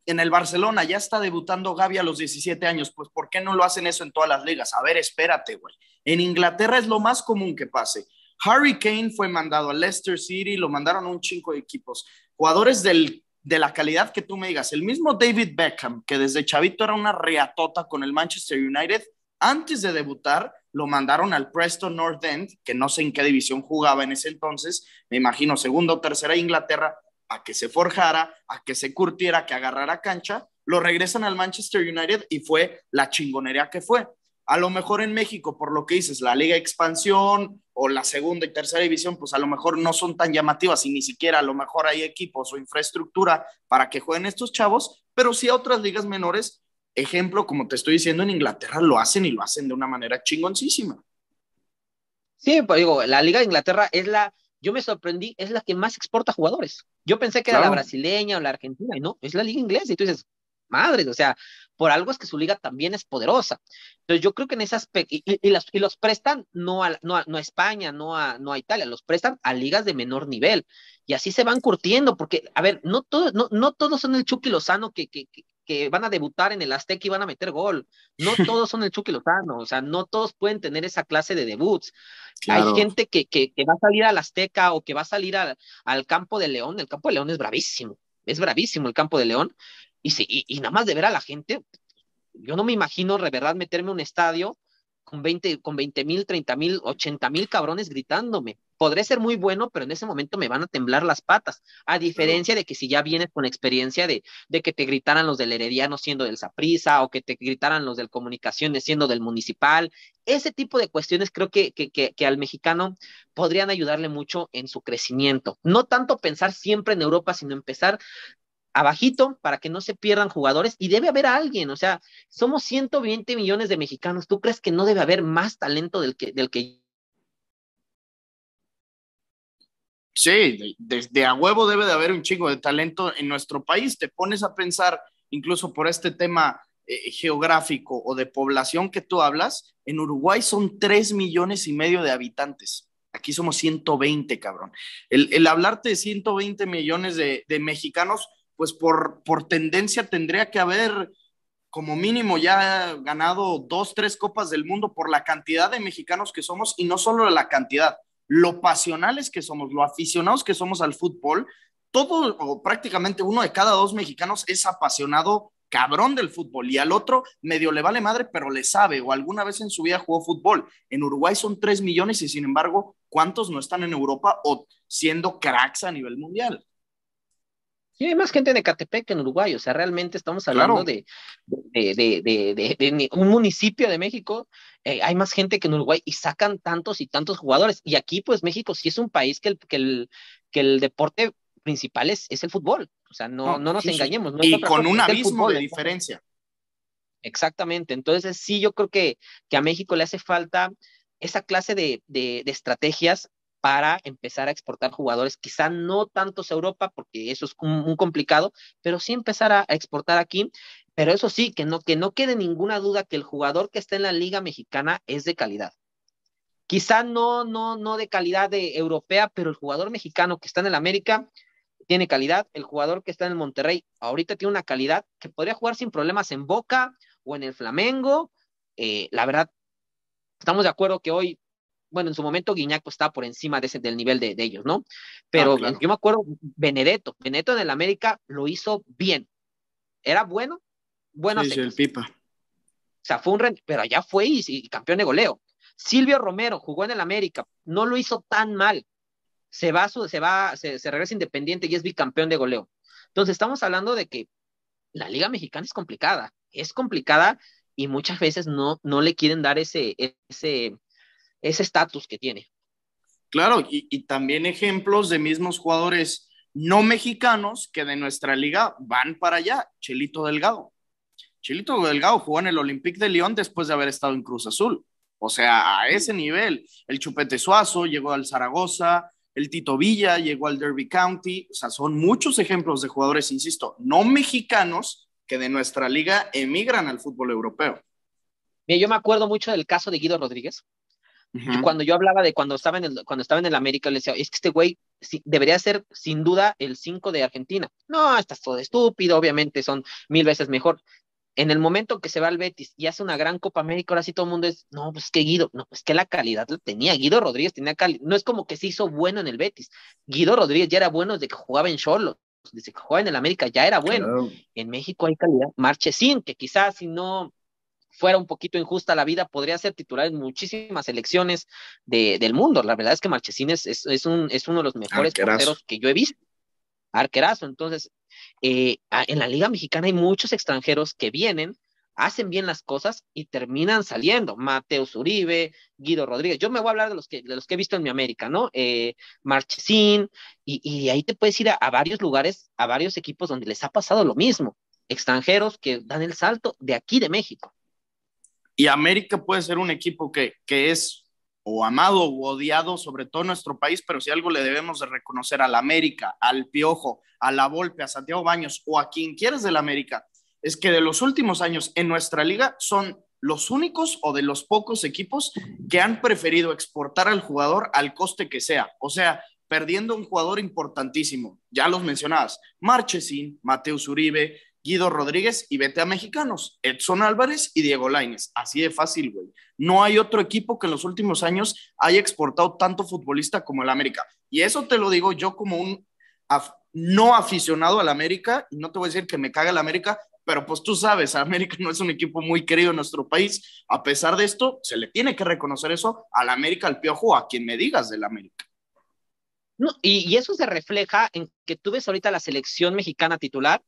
Speaker 1: en el Barcelona ya está debutando Gaby a los 17 años, pues ¿por qué no lo hacen eso en todas las ligas? A ver, espérate, güey. En Inglaterra es lo más común que pase. Harry Kane fue mandado a Leicester City, lo mandaron a un chingo de equipos jugadores de la calidad que tú me digas. El mismo David Beckham, que desde chavito era una reatota con el Manchester United, antes de debutar lo mandaron al Preston North End, que no sé en qué división jugaba en ese entonces, me imagino segunda o tercera Inglaterra, a que se forjara, a que se curtiera, que agarrara cancha, lo regresan al Manchester United y fue la chingonería que fue. A lo mejor en México, por lo que dices, la liga expansión, o la segunda y tercera división, pues a lo mejor no son tan llamativas y ni siquiera a lo mejor hay equipos o infraestructura para que jueguen estos chavos, pero sí a otras ligas menores, ejemplo, como te estoy diciendo, en Inglaterra lo hacen y lo hacen de una manera chingoncísima. Sí, pues digo, la Liga de Inglaterra es la, yo me sorprendí,
Speaker 2: es la que más exporta jugadores. Yo pensé que era la brasileña o la argentina, y no, es la Liga Inglesa, y tú dices, madres, o sea, por algo es que su liga también es poderosa. Entonces yo creo que en ese aspecto, y, los prestan no a, no, a, España, no a, no a Italia, los prestan a ligas de menor nivel. Y así se van curtiendo, porque, a ver, no, todo, no, todos son el Chucky Lozano que, que, van a debutar en el Azteca y van a meter gol. No todos son el Chucky Lozano, o sea, no todos pueden tener esa clase de debuts. Hay gente que, va a salir al Azteca o que va a salir al campo de León. El campo de León es bravísimo, es bravísimo el campo de León. Y, nada más de ver a la gente, yo no me imagino, de verdad, meterme a un estadio con 20, con 20 mil, 30 mil, 80 mil cabrones gritándome. Podré ser muy bueno, pero en ese momento me van a temblar las patas. A diferencia de que si ya vienes con experiencia de, que te gritaran los del Herediano siendo del Saprisa o que te gritaran los del Comunicaciones siendo del Municipal, ese tipo de cuestiones creo que, al mexicano podrían ayudarle mucho en su crecimiento. No tanto pensar siempre en Europa, sino empezar abajito para que no se pierdan jugadores y debe haber alguien, o sea, somos 120 millones de mexicanos, ¿tú crees que no debe haber más talento del que... Del que...
Speaker 1: Sí, desde a huevo debe de haber un chingo de talento en nuestro país, te pones a pensar incluso por este tema eh, geográfico o de población que tú hablas, en Uruguay son 3 millones y medio de habitantes. Aquí somos 120, cabrón. El, el hablarte de 120 millones de, de mexicanos, pues por, tendencia tendría que haber como mínimo ya ganado dos, tres copas del mundo por la cantidad de mexicanos que somos y no solo la cantidad, lo pasionales que somos, lo aficionados que somos al fútbol. Todo o prácticamente uno de cada dos mexicanos es apasionado cabrón del fútbol y al otro medio le vale madre, pero le sabe o alguna vez en su vida jugó fútbol. En Uruguay son tres millones y sin embargo, ¿cuántos no están en Europa o siendo cracks a nivel mundial? Y hay más gente de Catepec que en Uruguay,
Speaker 2: o sea, realmente estamos hablando de, de, un municipio de México, eh, hay más gente que en Uruguay y sacan tantos y tantos jugadores. Y aquí, pues México sí es un país que el, que el, deporte principal es, el fútbol, o sea, no, no, nos engañemos. y con un abismo de diferencia. Exactamente, entonces sí, yo creo que, que a México le hace falta esa clase de, de, de, estrategias para empezar a exportar jugadores, quizá no tantos a Europa, porque eso es un, complicado, pero sí empezar a, exportar aquí. Pero eso sí, que no, que no quede ninguna duda que el jugador que está en la Liga Mexicana es de calidad. Quizá no, no, no de calidad de europea, pero el jugador mexicano que está en el América tiene calidad. El jugador que está en el Monterrey ahorita tiene una calidad que podría jugar sin problemas en Boca o en el Flamengo. Eh, la verdad, estamos de acuerdo que hoy bueno, en su momento Guiñac pues, estaba por encima de ese, del nivel de, ellos, ¿no? Ah, pero yo me acuerdo, Benedetto, Benedetto en el América lo hizo bien. Era bueno, bueno. Sí, el pipa. O sea, fue un pero allá fue y, campeón de goleo. Silvio Romero jugó en el América, no lo hizo tan mal. Se va, su, se va, se, regresa independiente y es bicampeón de goleo. Entonces, estamos hablando de que la Liga Mexicana es complicada, es complicada y muchas veces no, no le quieren dar ese,
Speaker 1: ese, ese estatus que tiene. Claro, y, también ejemplos de mismos jugadores no mexicanos que de nuestra liga van para allá. Chelito Delgado. Chelito Delgado jugó en el Olympique de Lyon después de haber estado en Cruz Azul. O sea, a ese nivel. El Chupete Suazo llegó al Zaragoza, el Tito Villa llegó al Derby County. O sea, son muchos ejemplos de jugadores, insisto, no mexicanos que de nuestra liga emigran al fútbol europeo. Mira, yo me acuerdo mucho del caso de Guido
Speaker 2: Rodríguez, cuando yo hablaba de cuando estaba en el, cuando estaba en el América, le decía, es que este güey debería ser sin duda el 5 de Argentina. No, estás todo estúpido, obviamente son mil veces mejor. En el momento que se va al Betis y hace una gran Copa América, ahora sí todo el mundo es, no, pues que Guido, no, es que la calidad la tenía, Guido Rodríguez tenía calidad, no es como que se hizo bueno en el Betis, Guido Rodríguez ya era bueno desde que jugaba en Cholo desde que jugaba en el América ya era bueno. En México hay calidad. Marchesín, que quizás si no fuera un poquito injusta la vida, podría ser titular en muchísimas elecciones del mundo. La verdad es que Marchesín es, un, es uno de los mejores porteros que yo he visto. Arquerazo. Entonces, eh, en la Liga Mexicana hay muchos extranjeros que vienen, hacen bien las cosas y terminan saliendo. Mateo Zuribe, Guido Rodríguez. Yo me voy a hablar de los que, de los que he visto en mi América, ¿no? Eh, Marchesín, y, ahí te puedes ir a, varios lugares, a varios equipos donde les ha pasado lo mismo. Extranjeros que dan el salto de aquí de México.
Speaker 1: Y América puede ser un equipo que, que es o amado o odiado, sobre todo en nuestro país, pero si algo le debemos de reconocer al América, al Piojo, a La Volpe, a Santiago Baños o a quien quieras del América, es que de los últimos años en nuestra liga son los únicos o de los pocos equipos que han preferido exportar al jugador al coste que sea. O sea, perdiendo un jugador importantísimo, ya los mencionabas, Marchesín, Mateus Uribe, Guido Rodríguez y vete a mexicanos, Edson Álvarez y Diego Laines. Así de fácil, güey. No hay otro equipo que en los últimos años haya exportado tanto futbolista como el América. Y eso te lo digo yo como un no aficionado al América. No te voy a decir que me caga el América, pero pues tú sabes, América no es un equipo muy querido en nuestro país. A pesar de esto, se le tiene que reconocer eso al América, al Piojo, a quien me digas del América. y,
Speaker 2: y eso se refleja en que tú ves ahorita la selección mexicana titular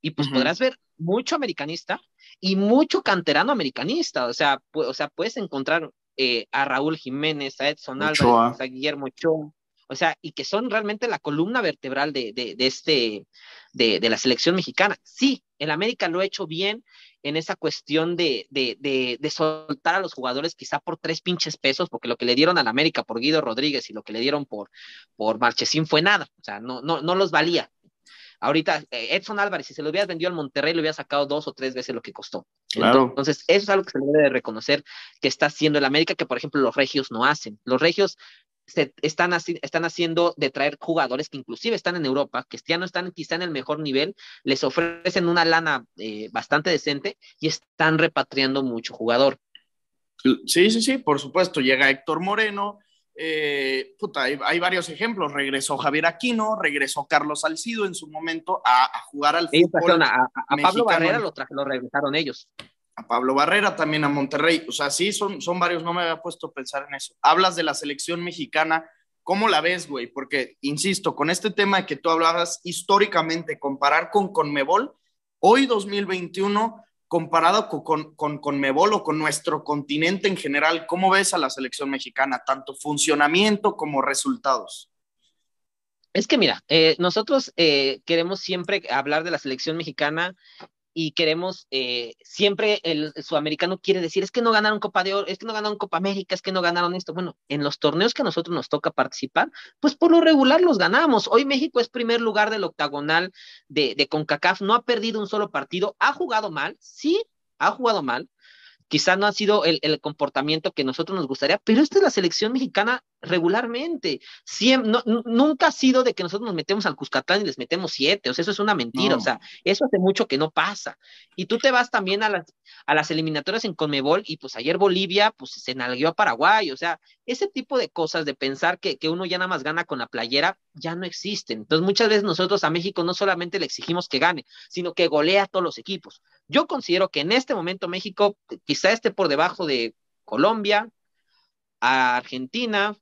Speaker 2: y pues podrás ver mucho americanista y mucho canterano americanista, o sea, o sea puedes encontrar eh, a Raúl Jiménez, a Edson a Guillermo Ochoa, o sea, y que son realmente la columna vertebral de, de, de este, de, de, la selección mexicana. Sí, el América lo ha hecho bien en esa cuestión de, soltar a los jugadores quizá por tres pinches pesos, porque lo que le dieron al América por Guido Rodríguez y lo que le dieron por, por Marchesín fue nada, o sea, no, no, no los valía. Ahorita eh, Edson Álvarez, si se lo hubieras vendido al Monterrey, lo hubiera sacado dos o tres veces lo que costó. Entonces, eso es algo que se debe reconocer que está haciendo el América, que por ejemplo los regios no hacen. Los regios se están, están haciendo de traer jugadores que inclusive están en Europa, que ya no están quizá en el mejor nivel, les ofrecen una lana eh,
Speaker 1: bastante decente y están repatriando mucho jugador. Sí, sí, sí, por supuesto. Llega Héctor Moreno, eh, hay, varios ejemplos. Regresó Javier Aquino, regresó Carlos Salcido en su momento a, jugar al fútbol. A, Pablo Barrera lo, regresaron ellos. A Pablo Barrera también a Monterrey. O sea, sí, son, son varios. No me había puesto a pensar en eso. Hablas de la selección mexicana. ¿Cómo la ves, güey? Porque, insisto, con este tema de que tú hablabas históricamente, comparar con Conmebol, hoy 2021 comparado con, con, con, o con nuestro continente en general, ¿cómo ves a la selección mexicana, tanto funcionamiento como resultados?
Speaker 2: Es que mira, eh, nosotros eh, queremos siempre hablar de la selección mexicana y queremos, eh, siempre el, sudamericano quiere decir, es que no ganaron Copa de Oro, es que no ganaron Copa América, es que no ganaron esto. Bueno, en los torneos que a nosotros nos toca participar, pues por lo regular los ganamos. Hoy México es primer lugar del octagonal de, de CONCACAF, no ha perdido un solo partido, ha jugado mal, sí, ha jugado mal. quizás no ha sido el, el comportamiento que nosotros nos gustaría, pero esta es la selección mexicana regularmente. Siempre, nunca ha sido de que nosotros nos metemos al Cuscatlán y les metemos siete, o sea, eso es una mentira, o sea, eso hace mucho que no pasa. Y tú te vas también a las, a las eliminatorias en Conmebol y pues ayer Bolivia pues se nalgueó a Paraguay, o sea, ese tipo de cosas de pensar que, uno ya nada más gana con la playera, ya no existen. Entonces muchas veces nosotros a México no solamente le exigimos que gane, sino que golea a todos los equipos. Yo considero que en este momento México quizá esté por debajo de Colombia, a Argentina,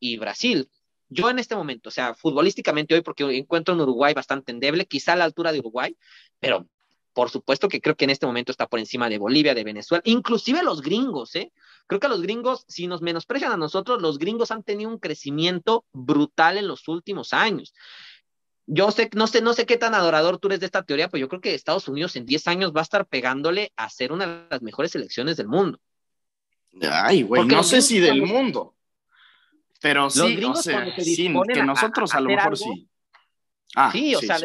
Speaker 2: y Brasil. Yo en este momento, o sea, futbolísticamente hoy, porque encuentro en Uruguay bastante endeble, quizá a la altura de Uruguay, pero por supuesto que creo que en este momento está por encima de Bolivia, de Venezuela, inclusive los gringos, ¿eh? Creo que los gringos, si nos menosprecian a nosotros, los gringos han tenido un crecimiento brutal en los últimos años. Yo sé, no sé, no sé qué tan adorador tú eres de esta teoría, pero yo creo que Estados Unidos en 10 años va a estar pegándole a ser una de las mejores selecciones del mundo. Ay,
Speaker 1: güey, no sé si del mundo, pero sí, o sí, que nosotros a, lo mejor sí. sí, o sea,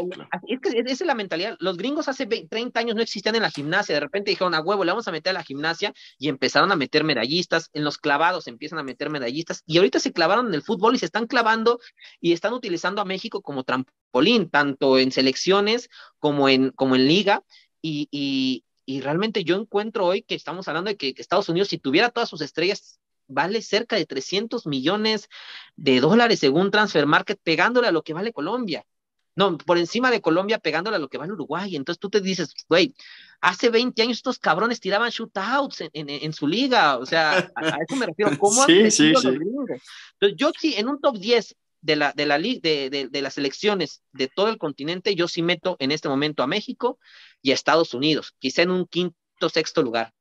Speaker 2: es que esa es la mentalidad. Los gringos hace 30 años no existían en la gimnasia. De repente dijeron, a huevo, le vamos a meter a la gimnasia y empezaron a meter medallistas. En los clavados empiezan a meter medallistas y ahorita se clavaron en el fútbol y se están clavando y están utilizando a México como trampolín, tanto en selecciones como en, como en liga. Y, realmente yo encuentro hoy que estamos hablando de que Estados Unidos, si tuviera todas sus estrellas vale cerca de 300 millones de dólares según Transfer Market, pegándole a lo que vale Colombia. No, por encima de Colombia, pegándole a lo que vale Uruguay. Entonces tú te dices, güey, hace 20 años estos cabrones tiraban shootouts en, en, su liga. O sea, a, eso me refiero. ¿Cómo Entonces, yo sí, en un top 10 de, la, de, la, de, de, de, las elecciones de todo el continente, yo sí meto en este momento a México y a Estados Unidos,
Speaker 1: quizá en un quinto, sexto lugar.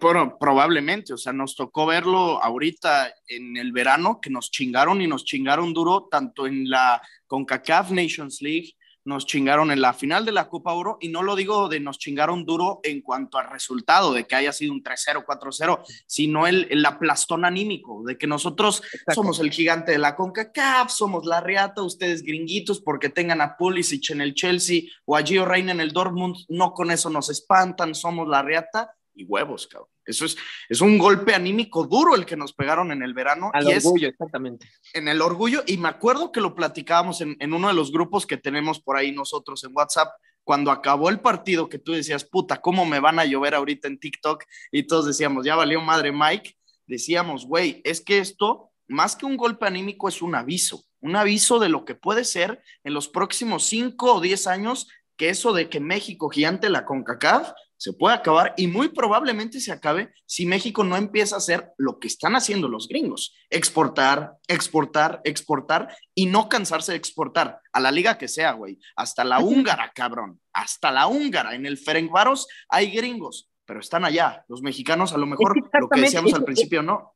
Speaker 1: Bueno, probablemente, o sea, nos tocó verlo ahorita en el verano, que nos chingaron y nos chingaron duro, tanto en la CONCACAF Nations League, nos chingaron en la final de la Copa Oro, y no lo digo de nos chingaron duro en cuanto al resultado, de que haya sido un 3-0, 4-0, sino el, aplastón anímico, de que nosotros somos el gigante de la CONCACAF, somos la reata, ustedes gringuitos, porque tengan a Pulisic en el Chelsea o a Gio Reina en el Dortmund, no con eso nos espantan, somos la reata y huevos, cabrón. Eso es, es un golpe anímico duro el que nos pegaron en el verano. Al y orgullo, exactamente. En el orgullo, y me acuerdo que lo platicábamos en, en uno de los grupos que tenemos por ahí nosotros en WhatsApp, cuando acabó el partido que tú decías, puta, ¿cómo me van a llover ahorita en TikTok? Y todos decíamos, ya valió madre Mike. Decíamos, güey, es que esto, más que un golpe anímico, es un aviso, un aviso de lo que puede ser en los próximos cinco o diez años, que eso de que México, gigante la CONCACAF, se puede acabar y muy probablemente se acabe si México no empieza a hacer lo que están haciendo los gringos, exportar, exportar, exportar y no cansarse de exportar a la liga que sea, güey, hasta la húngara, cabrón, hasta la húngara, en el Ferencvaros hay gringos, pero están allá, los mexicanos a lo mejor, lo que decíamos al principio, eh,
Speaker 2: no,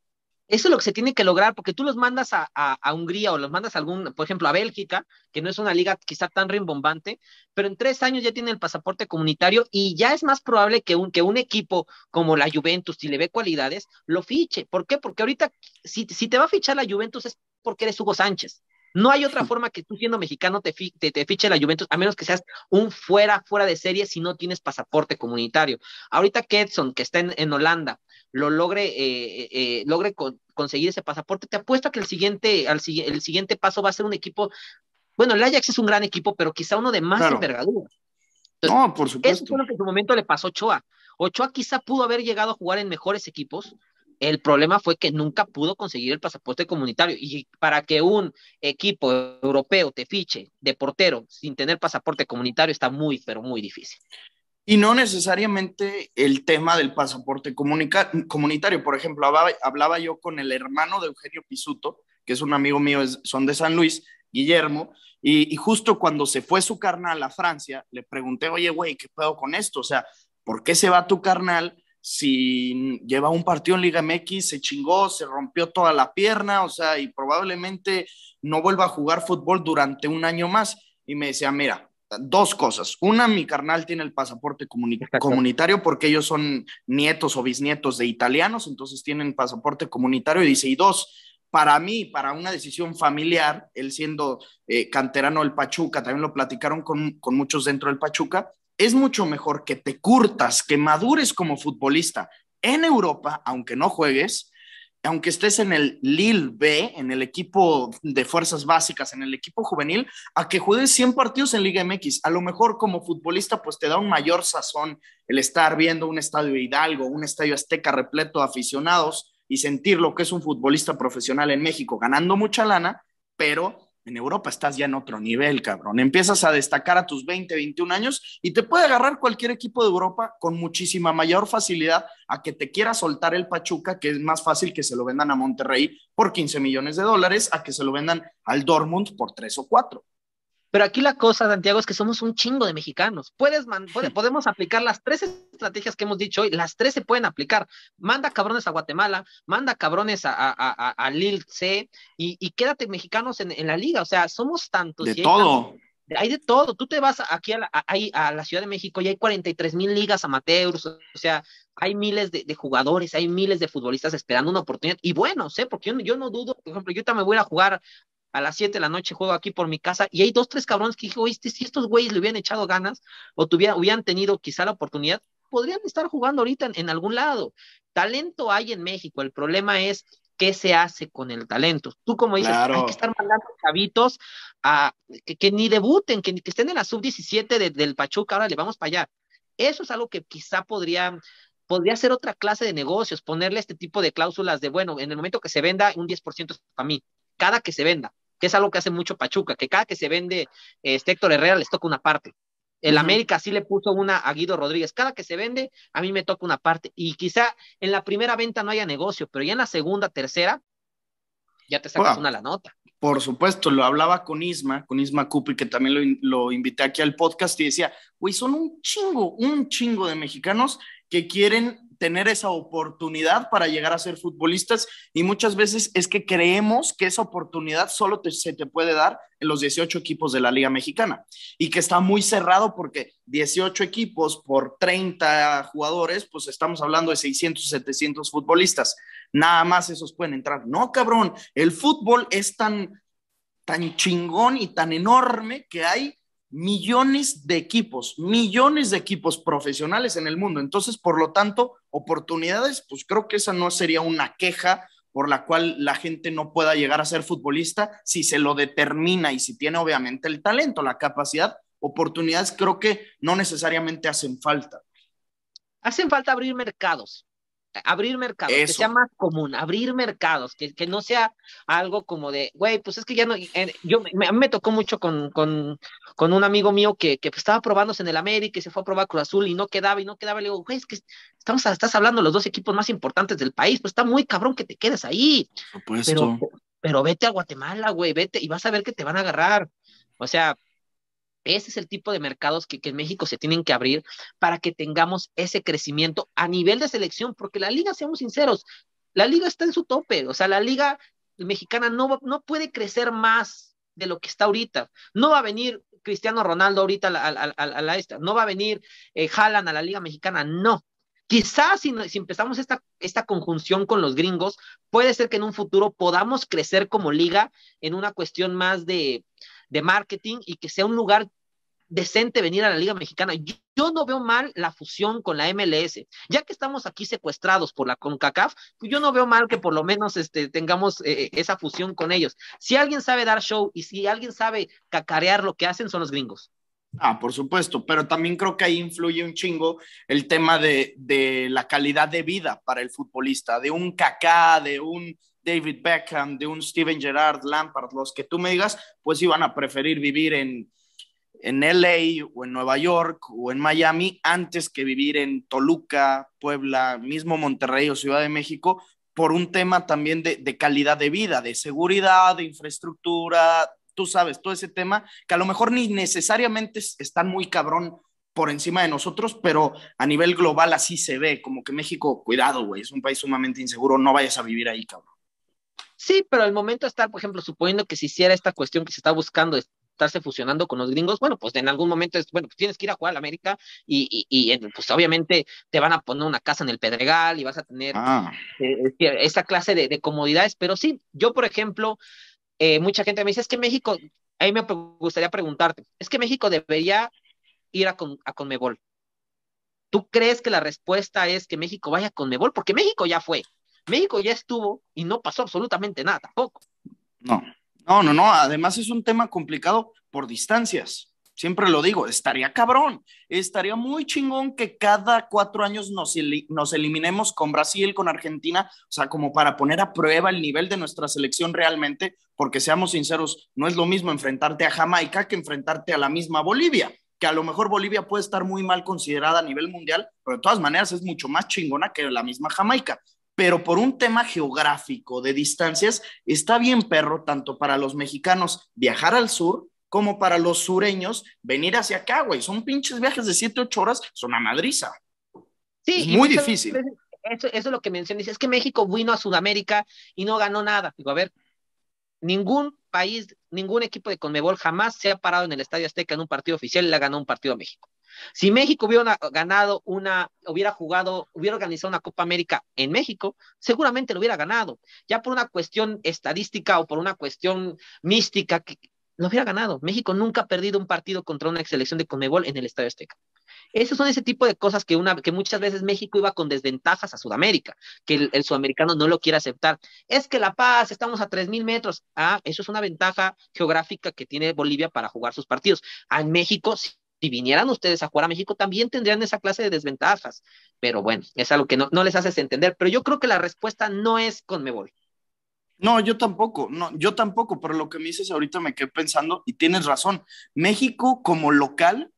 Speaker 2: eso es lo que se tiene que lograr, porque tú los mandas a, Hungría o los mandas a algún, por ejemplo, a Bélgica, que no es una liga quizá tan rimbombante, pero en tres años ya tiene el pasaporte comunitario y ya es más probable que un, que un equipo como la Juventus, si le ve cualidades, lo fiche. ¿Por qué? Porque ahorita, si, si te va a fichar la Juventus es porque eres Hugo Sánchez. No hay otra forma que tú siendo mexicano te, te, fiche la Juventus, a menos que seas un fuera, fuera de serie si no tienes pasaporte comunitario. Ahorita que que está en, Holanda, lo logre, eh, eh, eh, logre conseguir ese pasaporte, te apuesto a que el siguiente, al, el siguiente paso va a ser un equipo, bueno, el Ajax es un gran equipo, pero quizá uno de más envergadura. no, por supuesto. Eso fue lo que en su momento le pasó a Ochoa. Ochoa quizá pudo haber llegado a jugar en mejores equipos, el problema fue que nunca pudo conseguir el pasaporte comunitario y para que un equipo europeo
Speaker 1: te fiche de portero sin tener pasaporte comunitario está muy, pero muy difícil. Y no necesariamente el tema del pasaporte comunitario. Por ejemplo, hablaba, yo con el hermano de Eugenio Pisuto, que es un amigo mío, son de San Luis, Guillermo, y, justo cuando se fue su carnal a Francia, le pregunté, oye, güey, ¿qué puedo con esto? O sea, ¿por qué se va tu carnal? si lleva un partido en Liga MX, se chingó, se rompió toda la pierna, o sea, y probablemente no vuelva a jugar fútbol durante un año más. Y me decía, mira, dos cosas. Una, mi carnal tiene el pasaporte comunitario porque ellos son nietos o bisnietos de italianos, entonces tienen pasaporte comunitario. Y dice, y dos, para mí, para una decisión familiar, él siendo eh, canterano del Pachuca, también lo platicaron con muchos dentro del Pachuca, es mucho mejor que te curtas, que madures como futbolista en Europa, aunque no juegues, aunque estés en el Lille B, en el equipo de fuerzas básicas, en el equipo juvenil, a que juegues 100 partidos en Liga MX. A lo mejor como futbolista, pues te da un mayor sazón el estar viendo un estadio Hidalgo, un estadio Azteca repleto de aficionados y sentir lo que es un futbolista profesional en México, ganando mucha lana, pero en Europa estás ya en otro nivel, cabrón. Empiezas a destacar a tus 20, 21 años y te puede agarrar cualquier equipo de Europa con muchísima mayor facilidad a que te quiera soltar el Pachuca, que es más fácil que se lo vendan a Monterrey por 15 millones de dólares, a que se lo vendan al Dortmund por 3 o 4. Pero aquí la cosa, Santiago, es que somos un chingo de mexicanos. Puedes podemos aplicar
Speaker 2: las tres estrategias que hemos dicho hoy, las tres se pueden aplicar. Manda cabrones a Guatemala, manda cabrones a, a, a, Lil C y, y quédate mexicanos en, en, la liga. O sea, somos tantos. De todo. Hay, de todo. Tú te vas aquí a la, a la Ciudad de México y hay 43 mil ligas amateurs, o sea, hay miles de, jugadores, hay miles de futbolistas esperando una oportunidad. Y bueno, sé, porque yo, yo no dudo, por ejemplo, yo también voy a jugar a las 7 de la noche juego aquí por mi casa y hay dos, tres cabrones que dije, oíste, si estos güeyes le hubieran echado ganas o tuviera, hubieran tenido quizá la oportunidad, podrían estar jugando ahorita en, algún lado. Talento hay en México, el problema es qué se hace con el talento. Tú como dices, hay que estar mandando chavitos a que, ni debuten, que, estén en la sub-17 del Pachuca, ahora le vamos para allá. Eso es algo que quizá podría podría ser otra clase de negocios, ponerle este tipo de cláusulas de, bueno, en el momento que se venda, un 10% para mí, cada que se venda, que es algo que hace mucho Pachuca, que cada que se vende este Herrera les toca una parte. El América sí le puso una a Guido Rodríguez. Cada que se vende, a mí me toca una parte. Y quizá en la primera venta no haya negocio, pero ya en la segunda, tercera, ya te sacas una la
Speaker 1: nota. Por supuesto, lo hablaba con Isma, con Isma Cupi, que también lo, lo invité aquí al podcast y decía, güey, son un chingo, un chingo de mexicanos que quieren tener esa oportunidad para llegar a ser futbolistas y muchas veces es que creemos que esa oportunidad solo se te puede dar en los 18 equipos de la Liga Mexicana y que está muy cerrado porque 18 equipos por 30 jugadores, pues estamos hablando de 600, 700 futbolistas. Nada más esos pueden entrar. No, cabrón, el fútbol es tan tan chingón y tan enorme que hay millones de equipos, millones de equipos profesionales en el mundo. Entonces, por lo tanto, oportunidades, pues creo que esa no sería una queja por la cual la gente no pueda llegar a ser futbolista si se lo determina y si tiene obviamente el talento, la capacidad, oportunidades creo que no necesariamente hacen falta. Hacen falta abrir mercados, abrir mercados, que sea más común, abrir
Speaker 2: mercados, que, que no sea algo como de, güey, pues es que ya no, eh, yo me, a me tocó mucho con, con, con un amigo mío que, que pues, estaba probándose en el América y se fue a probar Cruz Azul y no quedaba y no quedaba, y le digo, güey, es que estamos, estás hablando de los dos equipos más importantes del país, pues está muy cabrón que te quedes ahí. Pero, pero vete a Guatemala, güey, vete y vas a ver que te van a agarrar. O sea, ese es el tipo de mercados que, en México se tienen que abrir para que tengamos ese crecimiento a nivel de selección, porque la liga, seamos sinceros, la liga está en su tope, o sea, la liga mexicana no, no puede crecer más de lo que está ahorita. No va a venir Cristiano Ronaldo ahorita a, la esta, no va a venir eh, Haaland a la liga mexicana, no. Quizás si, si, empezamos esta, esta conjunción con los gringos, puede ser que en un futuro podamos crecer como liga en una cuestión más de, de marketing y que sea un lugar decente venir a la Liga Mexicana. Yo, no veo mal la fusión con la MLS. Ya que estamos aquí secuestrados por la CONCACAF, pues yo no veo mal que por lo menos este, tengamos eh, eh, esa fusión con ellos. Si alguien sabe dar show y si alguien sabe
Speaker 1: cacarear lo que hacen, son los gringos. Ah, por supuesto, pero también creo que ahí influye un chingo el tema de, de la calidad de vida para el futbolista, de un cacá, de un David Beckham, de un Steven Gerard, Lampard, los que tú me digas, pues iban a preferir vivir en, en LA o en Nueva York o en Miami antes que vivir en Toluca, Puebla, mismo Monterrey o Ciudad de México, por un tema también de, de, calidad de vida, de seguridad, de infraestructura, tú sabes, todo ese tema que a lo mejor ni necesariamente están muy cabrón por encima de nosotros, pero a nivel global así se ve, como que México, cuidado, güey, es un país sumamente inseguro, no vayas a vivir ahí, cabrón.
Speaker 2: Sí, pero al momento de estar, por ejemplo, suponiendo que se hiciera esta cuestión que se está buscando, estarse fusionando con los gringos, bueno, pues en algún momento es, bueno, pues tienes que ir a jugar a América y, eh, pues obviamente te van a poner una casa en el Pedregal y vas a tener ah. eh, esa clase de, comodidades, pero sí, yo por ejemplo, eh, mucha gente me dice, es que México, a mí me gustaría preguntarte, es que México debería ir a, con, a Conmebol. ¿Tú crees que la respuesta es que México vaya a Conmebol? Porque México ya fue. México ya estuvo
Speaker 1: y no pasó absolutamente nada tampoco. No, no, no, no. Además es un tema complicado por distancias. Siempre lo digo, estaría cabrón, estaría muy chingón que cada cuatro años nos, nos eliminemos con Brasil, con Argentina, o sea, como para poner a prueba el nivel de nuestra selección realmente, porque seamos sinceros, no es lo mismo enfrentarte a Jamaica que enfrentarte a la misma Bolivia que a lo mejor Bolivia puede estar muy mal considerada a nivel mundial, pero de todas maneras es mucho más chingona que la misma Jamaica pero por un tema geográfico de distancias, está bien perro tanto para los mexicanos viajar al sur como para los sureños venir hacia acá, güey. Son pinches viajes de 7, 8 horas, son a madriza. Sí, es muy difícil.
Speaker 2: eso, es lo que mencioné. es que México vino a Sudamérica y no ganó nada. Digo, a ver, ningún país, ningún equipo de Conmebol jamás se ha parado en el Estadio Azteca en un partido oficial y la ganó un partido a México. Si México hubiera ganado una, hubiera jugado, hubiera organizado una Copa América en México, seguramente lo hubiera ganado. Ya por una cuestión estadística o por una cuestión mística, que lo hubiera ganado. México nunca ha perdido un partido contra una selección de Conmebol en el Estadio Azteca. Esos son ese tipo de cosas que, una, que muchas veces México iba con desventajas a Sudamérica, que el, sudamericano no lo quiere aceptar. Es que La Paz, estamos a 3.000 metros. Ah, eso es una ventaja geográfica que tiene Bolivia para jugar sus partidos. En México sí si vinieran ustedes a jugar a México, también tendrían esa clase de desventajas. Pero bueno, es algo que no, les haces entender. Pero yo creo que la respuesta no es con voy.
Speaker 1: No, yo tampoco, no, yo tampoco, pero lo que me dices ahorita me quedé pensando y tienes razón. México como local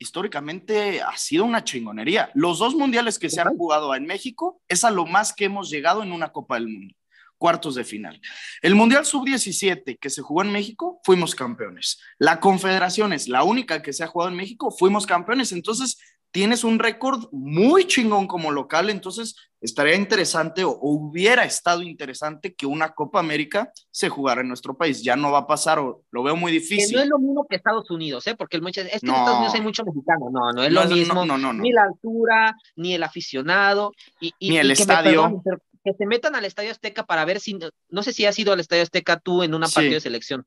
Speaker 1: históricamente ha sido una chingonería. Los dos mundiales que se han jugado en México es a lo más que hemos llegado en una Copa del Mundo cuartos de final. El Mundial Sub-17 que se jugó en México, fuimos campeones. La Confederación es la única que se ha jugado en México, fuimos campeones. Entonces, tienes un récord muy chingón como local, entonces estaría interesante o, hubiera estado interesante que una Copa América se jugara en nuestro país. Ya no va a pasar o lo veo muy difícil. no es lo
Speaker 2: mismo que Estados Unidos, ¿eh? Porque el es que en Estados Unidos hay muchos mexicanos. no, no es lo mismo. ni la altura, ni el aficionado, y, ni el estadio que se metan al Estadio Azteca para ver si, no sé si has ido al Estadio Azteca tú en una partida de selección.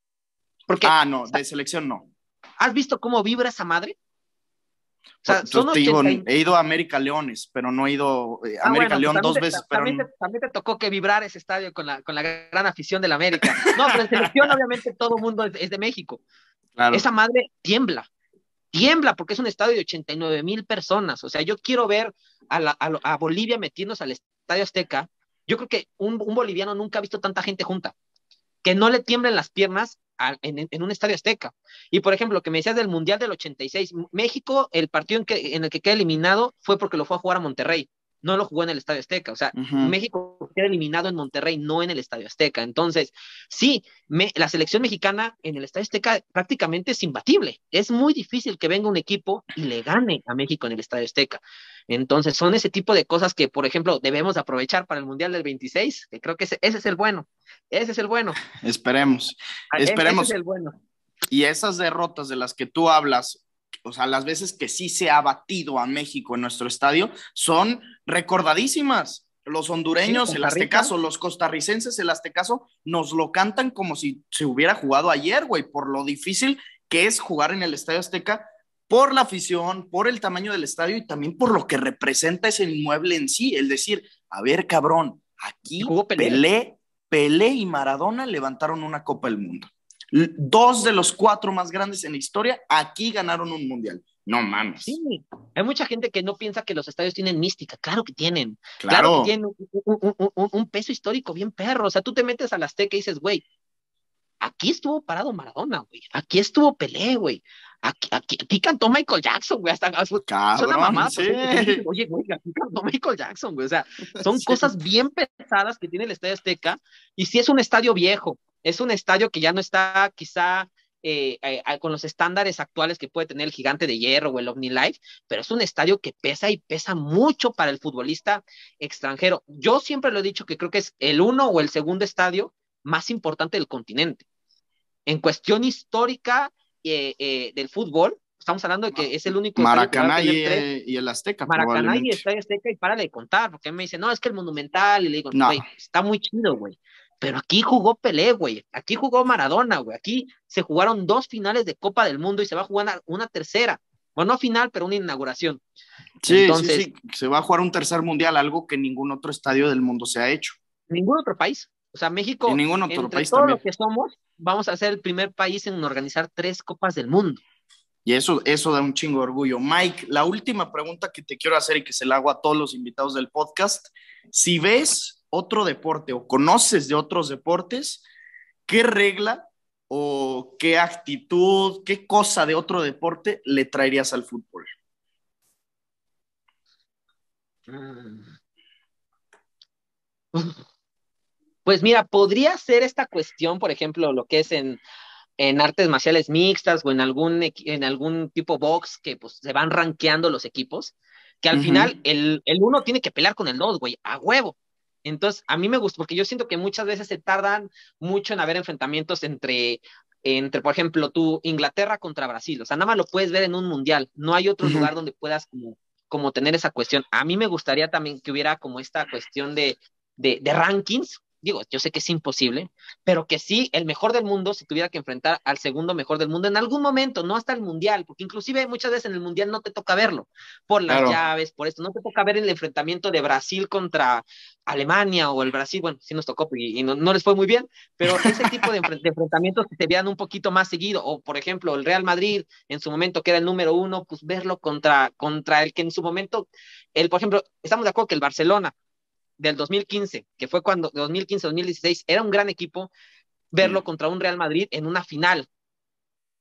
Speaker 2: Porque, ah, no, de selección no. ¿Has visto cómo vibra esa madre? O sea, pues, pues, he
Speaker 1: ido a América Leones, pero no he ido eh, a ah, América pues, León dos veces. También, te,
Speaker 2: también, te, tocó que vibrar ese estadio con la, gran afición del América. No, pero en selección obviamente todo el mundo es de México. Esa madre tiembla, tiembla porque es un estadio de 89 mil personas. O sea, yo quiero ver a, a Bolivia metiéndose al Estadio Azteca yo creo que un, boliviano nunca ha visto tanta gente junta, que no le tiemblen las piernas en, un estadio azteca. Y por ejemplo, que me decías del Mundial del 86, México, el partido en, que, en el que queda eliminado fue porque lo fue a jugar a Monterrey no lo jugó en el Estadio Azteca. O sea, México queda eliminado en Monterrey, no en el Estadio Azteca. Entonces, sí, la selección mexicana en el Estadio Azteca prácticamente es imbatible. Es muy difícil que venga un equipo y le gane a México en el Estadio Azteca. Entonces, son ese tipo de cosas que, por ejemplo, debemos aprovechar para el Mundial del 26, que creo que ese, es el bueno. Ese es el bueno.
Speaker 1: Esperemos. Ah, e, Esperemos. es el bueno. Y esas derrotas de las que tú hablas, o sea, las veces que sí se ha batido a México en nuestro estadio son recordadísimas. Los hondureños, en el aztecaso, los costarricenses, el aztecaso, nos lo cantan como si se hubiera jugado ayer, güey, por lo difícil que es jugar en el Estadio Azteca, por la afición, por el tamaño del estadio y también por lo que representa ese inmueble en sí. Es decir, a ver, cabrón, aquí Pelé, Pelé y Maradona levantaron una Copa del Mundo. Dos de los cuatro más grandes en la historia aquí ganaron un mundial. No mames. Sí, hay mucha gente que no piensa
Speaker 2: que los estadios tienen mística. Claro que tienen. Claro, que tienen un, peso histórico bien perro. O sea, tú te metes a la Azteca y dices, güey, aquí estuvo parado Maradona, güey. Aquí estuvo Pelé, güey. Aquí, aquí, cantó Michael Jackson, güey. Hasta, Cabrón, suena oye, güey, aquí cantó Michael Jackson, güey. O sea, son cosas bien pesadas que tiene el Estadio Azteca. Y si es un estadio viejo, es un estadio que ya no está quizá eh, eh, con los estándares actuales que puede tener el gigante de hierro o el Life pero es un estadio que pesa y pesa mucho para el futbolista extranjero. Yo siempre lo he dicho que creo que es el uno o el segundo estadio más importante del continente. En cuestión histórica eh, del fútbol, estamos hablando de que es el único. Maracaná y, y, el Azteca. Maracaná y el Azteca, y párale de contar, porque me dice, no, es que el Monumental, y le digo, no. está muy chido, güey. Pero aquí jugó Pelé, güey. Aquí jugó Maradona, güey. Aquí se jugaron dos finales de Copa del Mundo y se va a jugar una, tercera. Bueno, no final, pero una inauguración.
Speaker 1: Sí, sí, sí. Se va a jugar un tercer mundial, algo que ningún otro estadio del mundo se ha hecho. Ningún otro país. O sea, México, ningún otro país que somos, vamos a ser el primer país en organizar tres Copas del Mundo. Y eso, eso da un chingo de orgullo. Mike, la última pregunta que te quiero hacer y que se la hago a todos los invitados del podcast. Si ves otro deporte o conoces de otros deportes, ¿qué regla o qué actitud, qué cosa de otro deporte le traerías al fútbol? Mm.
Speaker 2: Pues mira, podría ser esta cuestión, por ejemplo, lo que es en, artes marciales mixtas o en algún, en algún tipo box que pues, se van rankeando los equipos, que al final el, el, uno tiene que pelear con el dos, güey, a huevo. Entonces, a mí me gusta, porque yo siento que muchas veces se tardan mucho en haber enfrentamientos entre, entre por ejemplo, tú, Inglaterra contra Brasil. O sea, nada más lo puedes ver en un mundial. No hay otro lugar donde puedas como, como tener esa cuestión. A mí me gustaría también que hubiera como esta cuestión de, de, de rankings, digo, yo sé que es imposible, pero que sí, el mejor del mundo se tuviera que enfrentar al segundo mejor del mundo en algún momento, no hasta el mundial, porque inclusive muchas veces en el mundial no te toca verlo, por las llaves, por esto, no te toca ver el enfrentamiento de Brasil contra Alemania o el Brasil, bueno, sí nos tocó y, no, les fue muy bien, pero ese tipo de, enfrentamientos que se vean un poquito más seguido, o por ejemplo el Real Madrid en su momento que era el número uno, pues verlo contra, contra el que en su momento, el, por ejemplo, estamos de acuerdo que el Barcelona del 2015, que fue cuando 2015-2016 era un gran equipo, verlo contra un Real Madrid en una final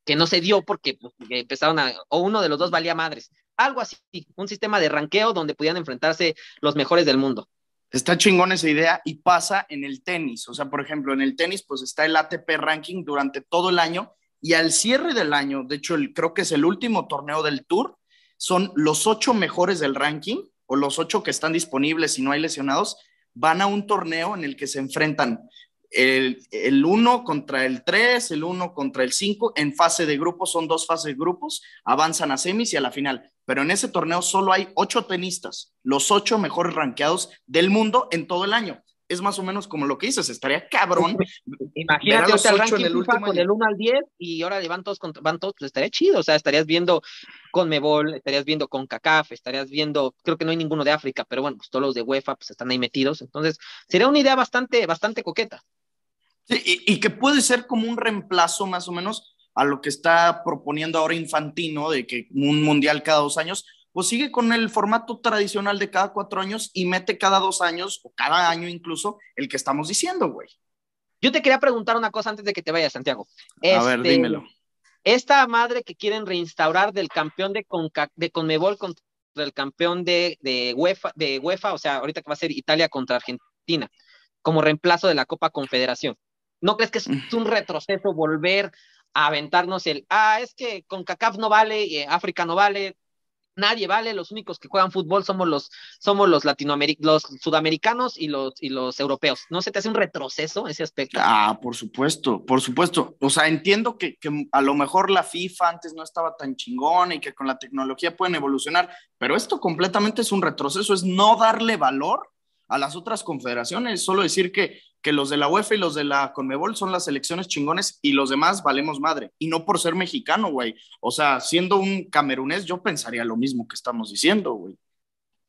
Speaker 2: que no se dio pues, porque, empezaron a, o uno de los dos valía madres. Algo así, un sistema de ranqueo
Speaker 1: donde podían enfrentarse los mejores del mundo. Está chingón esa idea y pasa en el tenis. O sea, por ejemplo, en el tenis, pues está el ATP ranking durante todo el año y al cierre del año, de hecho, el, creo que es el último torneo del Tour, son los ocho mejores del ranking o los ocho que están disponibles y no hay lesionados, van a un torneo en el que se enfrentan el, uno contra el tres, el uno contra el cinco en fase de grupos, son dos fases de grupos, avanzan a semis y a la final. Pero en ese torneo solo hay ocho tenistas, los ocho mejores ranqueados del mundo en todo el año es más o menos como lo que dices, estaría cabrón. Imagínate, o con
Speaker 2: el 1 al 10 y ahora van todos, con, van todos, pues estaría chido, o sea, estarías viendo con Mebol, estarías viendo con CACAF, estarías viendo, creo que no hay ninguno de África, pero bueno, pues, todos los de UEFA pues están ahí metidos, entonces sería una idea bastante, bastante
Speaker 1: coqueta. y, y que puede ser como un reemplazo más o menos a lo que está proponiendo ahora Infantino de que un mundial cada dos años, pues sigue con el formato tradicional de cada cuatro años y mete cada dos años o cada año incluso el que estamos diciendo, güey. Yo te quería preguntar una cosa antes de que te vayas, Santiago. a ver, este, dímelo. Esta
Speaker 2: madre que quieren reinstaurar del campeón de, de Conmebol contra el campeón de, de, UEFA, de UEFA, o sea, ahorita que va a ser Italia contra Argentina, como reemplazo de la Copa Confederación. ¿No crees que es mm. un retroceso volver a aventarnos el, ah, es que CONCACAF no vale, eh, África no vale, nadie vale, los únicos que juegan fútbol somos los, somos los latinoamericanos, los sudamericanos y los, y los europeos. ¿No se te hace un retroceso
Speaker 1: ese aspecto? Ah, por supuesto, por supuesto. O sea, entiendo que, que a lo mejor la FIFA antes no estaba tan chingón y que con la tecnología pueden evolucionar, pero esto completamente es un retroceso, es no darle valor a las otras confederaciones, solo decir que, que los de la UEFA y los de la Conmebol son las selecciones chingones y los demás valemos madre. Y no por ser mexicano, güey. O sea, siendo un camerunés, yo pensaría lo mismo que estamos diciendo, güey.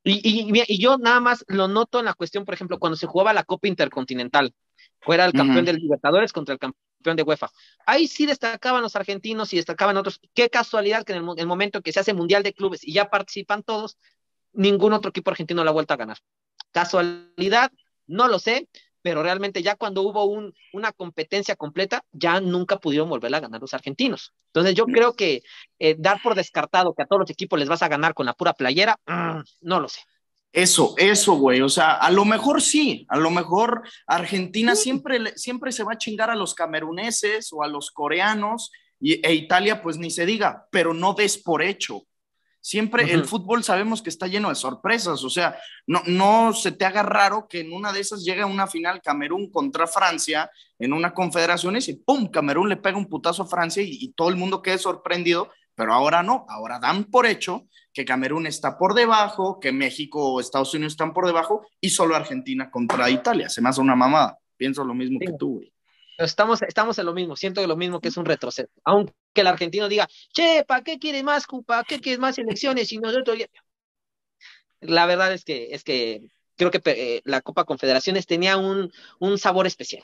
Speaker 2: Y, y, yo nada más lo noto en la cuestión, por ejemplo, cuando se jugaba la Copa Intercontinental, fuera el campeón del de Libertadores contra el campeón de UEFA. Ahí sí destacaban los argentinos y destacaban otros. Qué casualidad que en el, el momento que se hace Mundial de Clubes y ya participan todos, ningún otro equipo argentino la vuelta a ganar. ¿Casualidad? No lo sé, pero realmente ya cuando hubo una competencia completa, ya nunca pudieron volver a ganar los argentinos. Entonces yo creo que eh, dar por descartado que a todos los equipos les vas a ganar con la pura playera, mm, no
Speaker 1: lo sé. Eso, eso, güey. O sea, a lo mejor sí, a lo mejor Argentina siempre, siempre se va a chingar a los cameruneses o a los coreanos e Italia, pues ni se diga, pero no des por hecho. Siempre el fútbol sabemos que está lleno de sorpresas, o sea, no, no se te haga raro que en una de esas llegue a una final Camerún contra Francia en una confederación y ¡pum! Camerún le pega un putazo a Francia y, todo el mundo quede sorprendido, pero ahora no, ahora dan por hecho que Camerún está por debajo, que México o Estados Unidos están por debajo y solo Argentina contra Italia. Se me hace una mamada, pienso lo mismo que tú, Estamos, estamos en lo mismo, siento lo mismo que es un retroceso que el argentino
Speaker 2: diga, che, ¿para qué quiere más, Cupa? qué quiere más elecciones? Y nosotros La verdad es que, es que creo que eh, la Copa Confederaciones tenía un, sabor
Speaker 1: especial.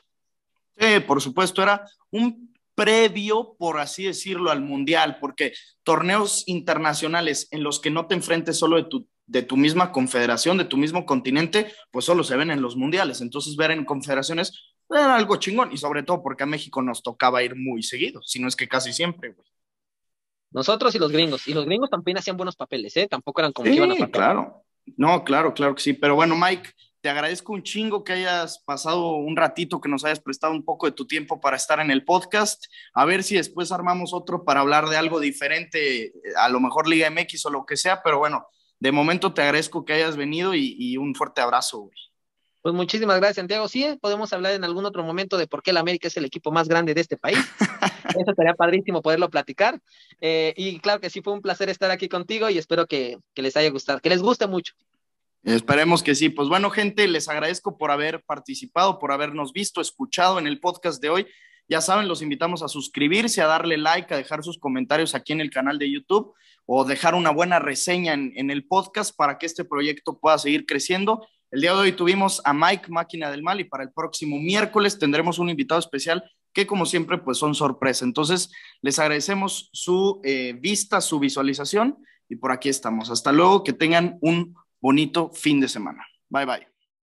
Speaker 1: Sí, por supuesto, era un previo, por así decirlo, al Mundial, porque torneos internacionales en los que no te enfrentes solo de tu, de tu misma confederación, de tu mismo continente, pues solo se ven en los Mundiales. Entonces, ver en confederaciones era algo chingón, y sobre todo porque a México nos tocaba ir muy seguido, si no es que casi siempre, güey. Nosotros y los gringos, y los gringos también hacían buenos papeles, ¿eh? Tampoco eran como claro. No, claro, claro que sí, pero bueno, Mike, te agradezco un chingo que hayas pasado un ratito, que nos hayas prestado un poco de tu tiempo para estar en el podcast. A ver si después armamos otro para hablar de algo diferente, eh, a lo mejor Liga MX o lo que sea, pero bueno, de momento te agradezco que hayas venido y, y un fuerte abrazo, güey.
Speaker 2: Pues muchísimas gracias, Santiago. Sí, ¿eh? podemos hablar en algún otro momento de por qué el América es el equipo más grande de este país. Eso sería padrísimo poderlo platicar.
Speaker 1: Eh, y claro que sí, fue un placer estar aquí contigo y espero que, les haya gustado, que les guste mucho. Esperemos que sí. Pues bueno, gente, les agradezco por haber participado, por habernos visto, escuchado en el podcast de hoy. Ya saben, los invitamos a suscribirse, a darle like, a dejar sus comentarios aquí en el canal de YouTube o dejar una buena reseña en el podcast para que este proyecto pueda seguir creciendo el día de hoy tuvimos a Mike, Máquina del Mal, y para el próximo miércoles tendremos un invitado especial que como siempre pues son sorpresa. Entonces les agradecemos su eh, vista, su visualización y por aquí estamos. Hasta luego, que tengan un bonito fin de semana. Bye bye.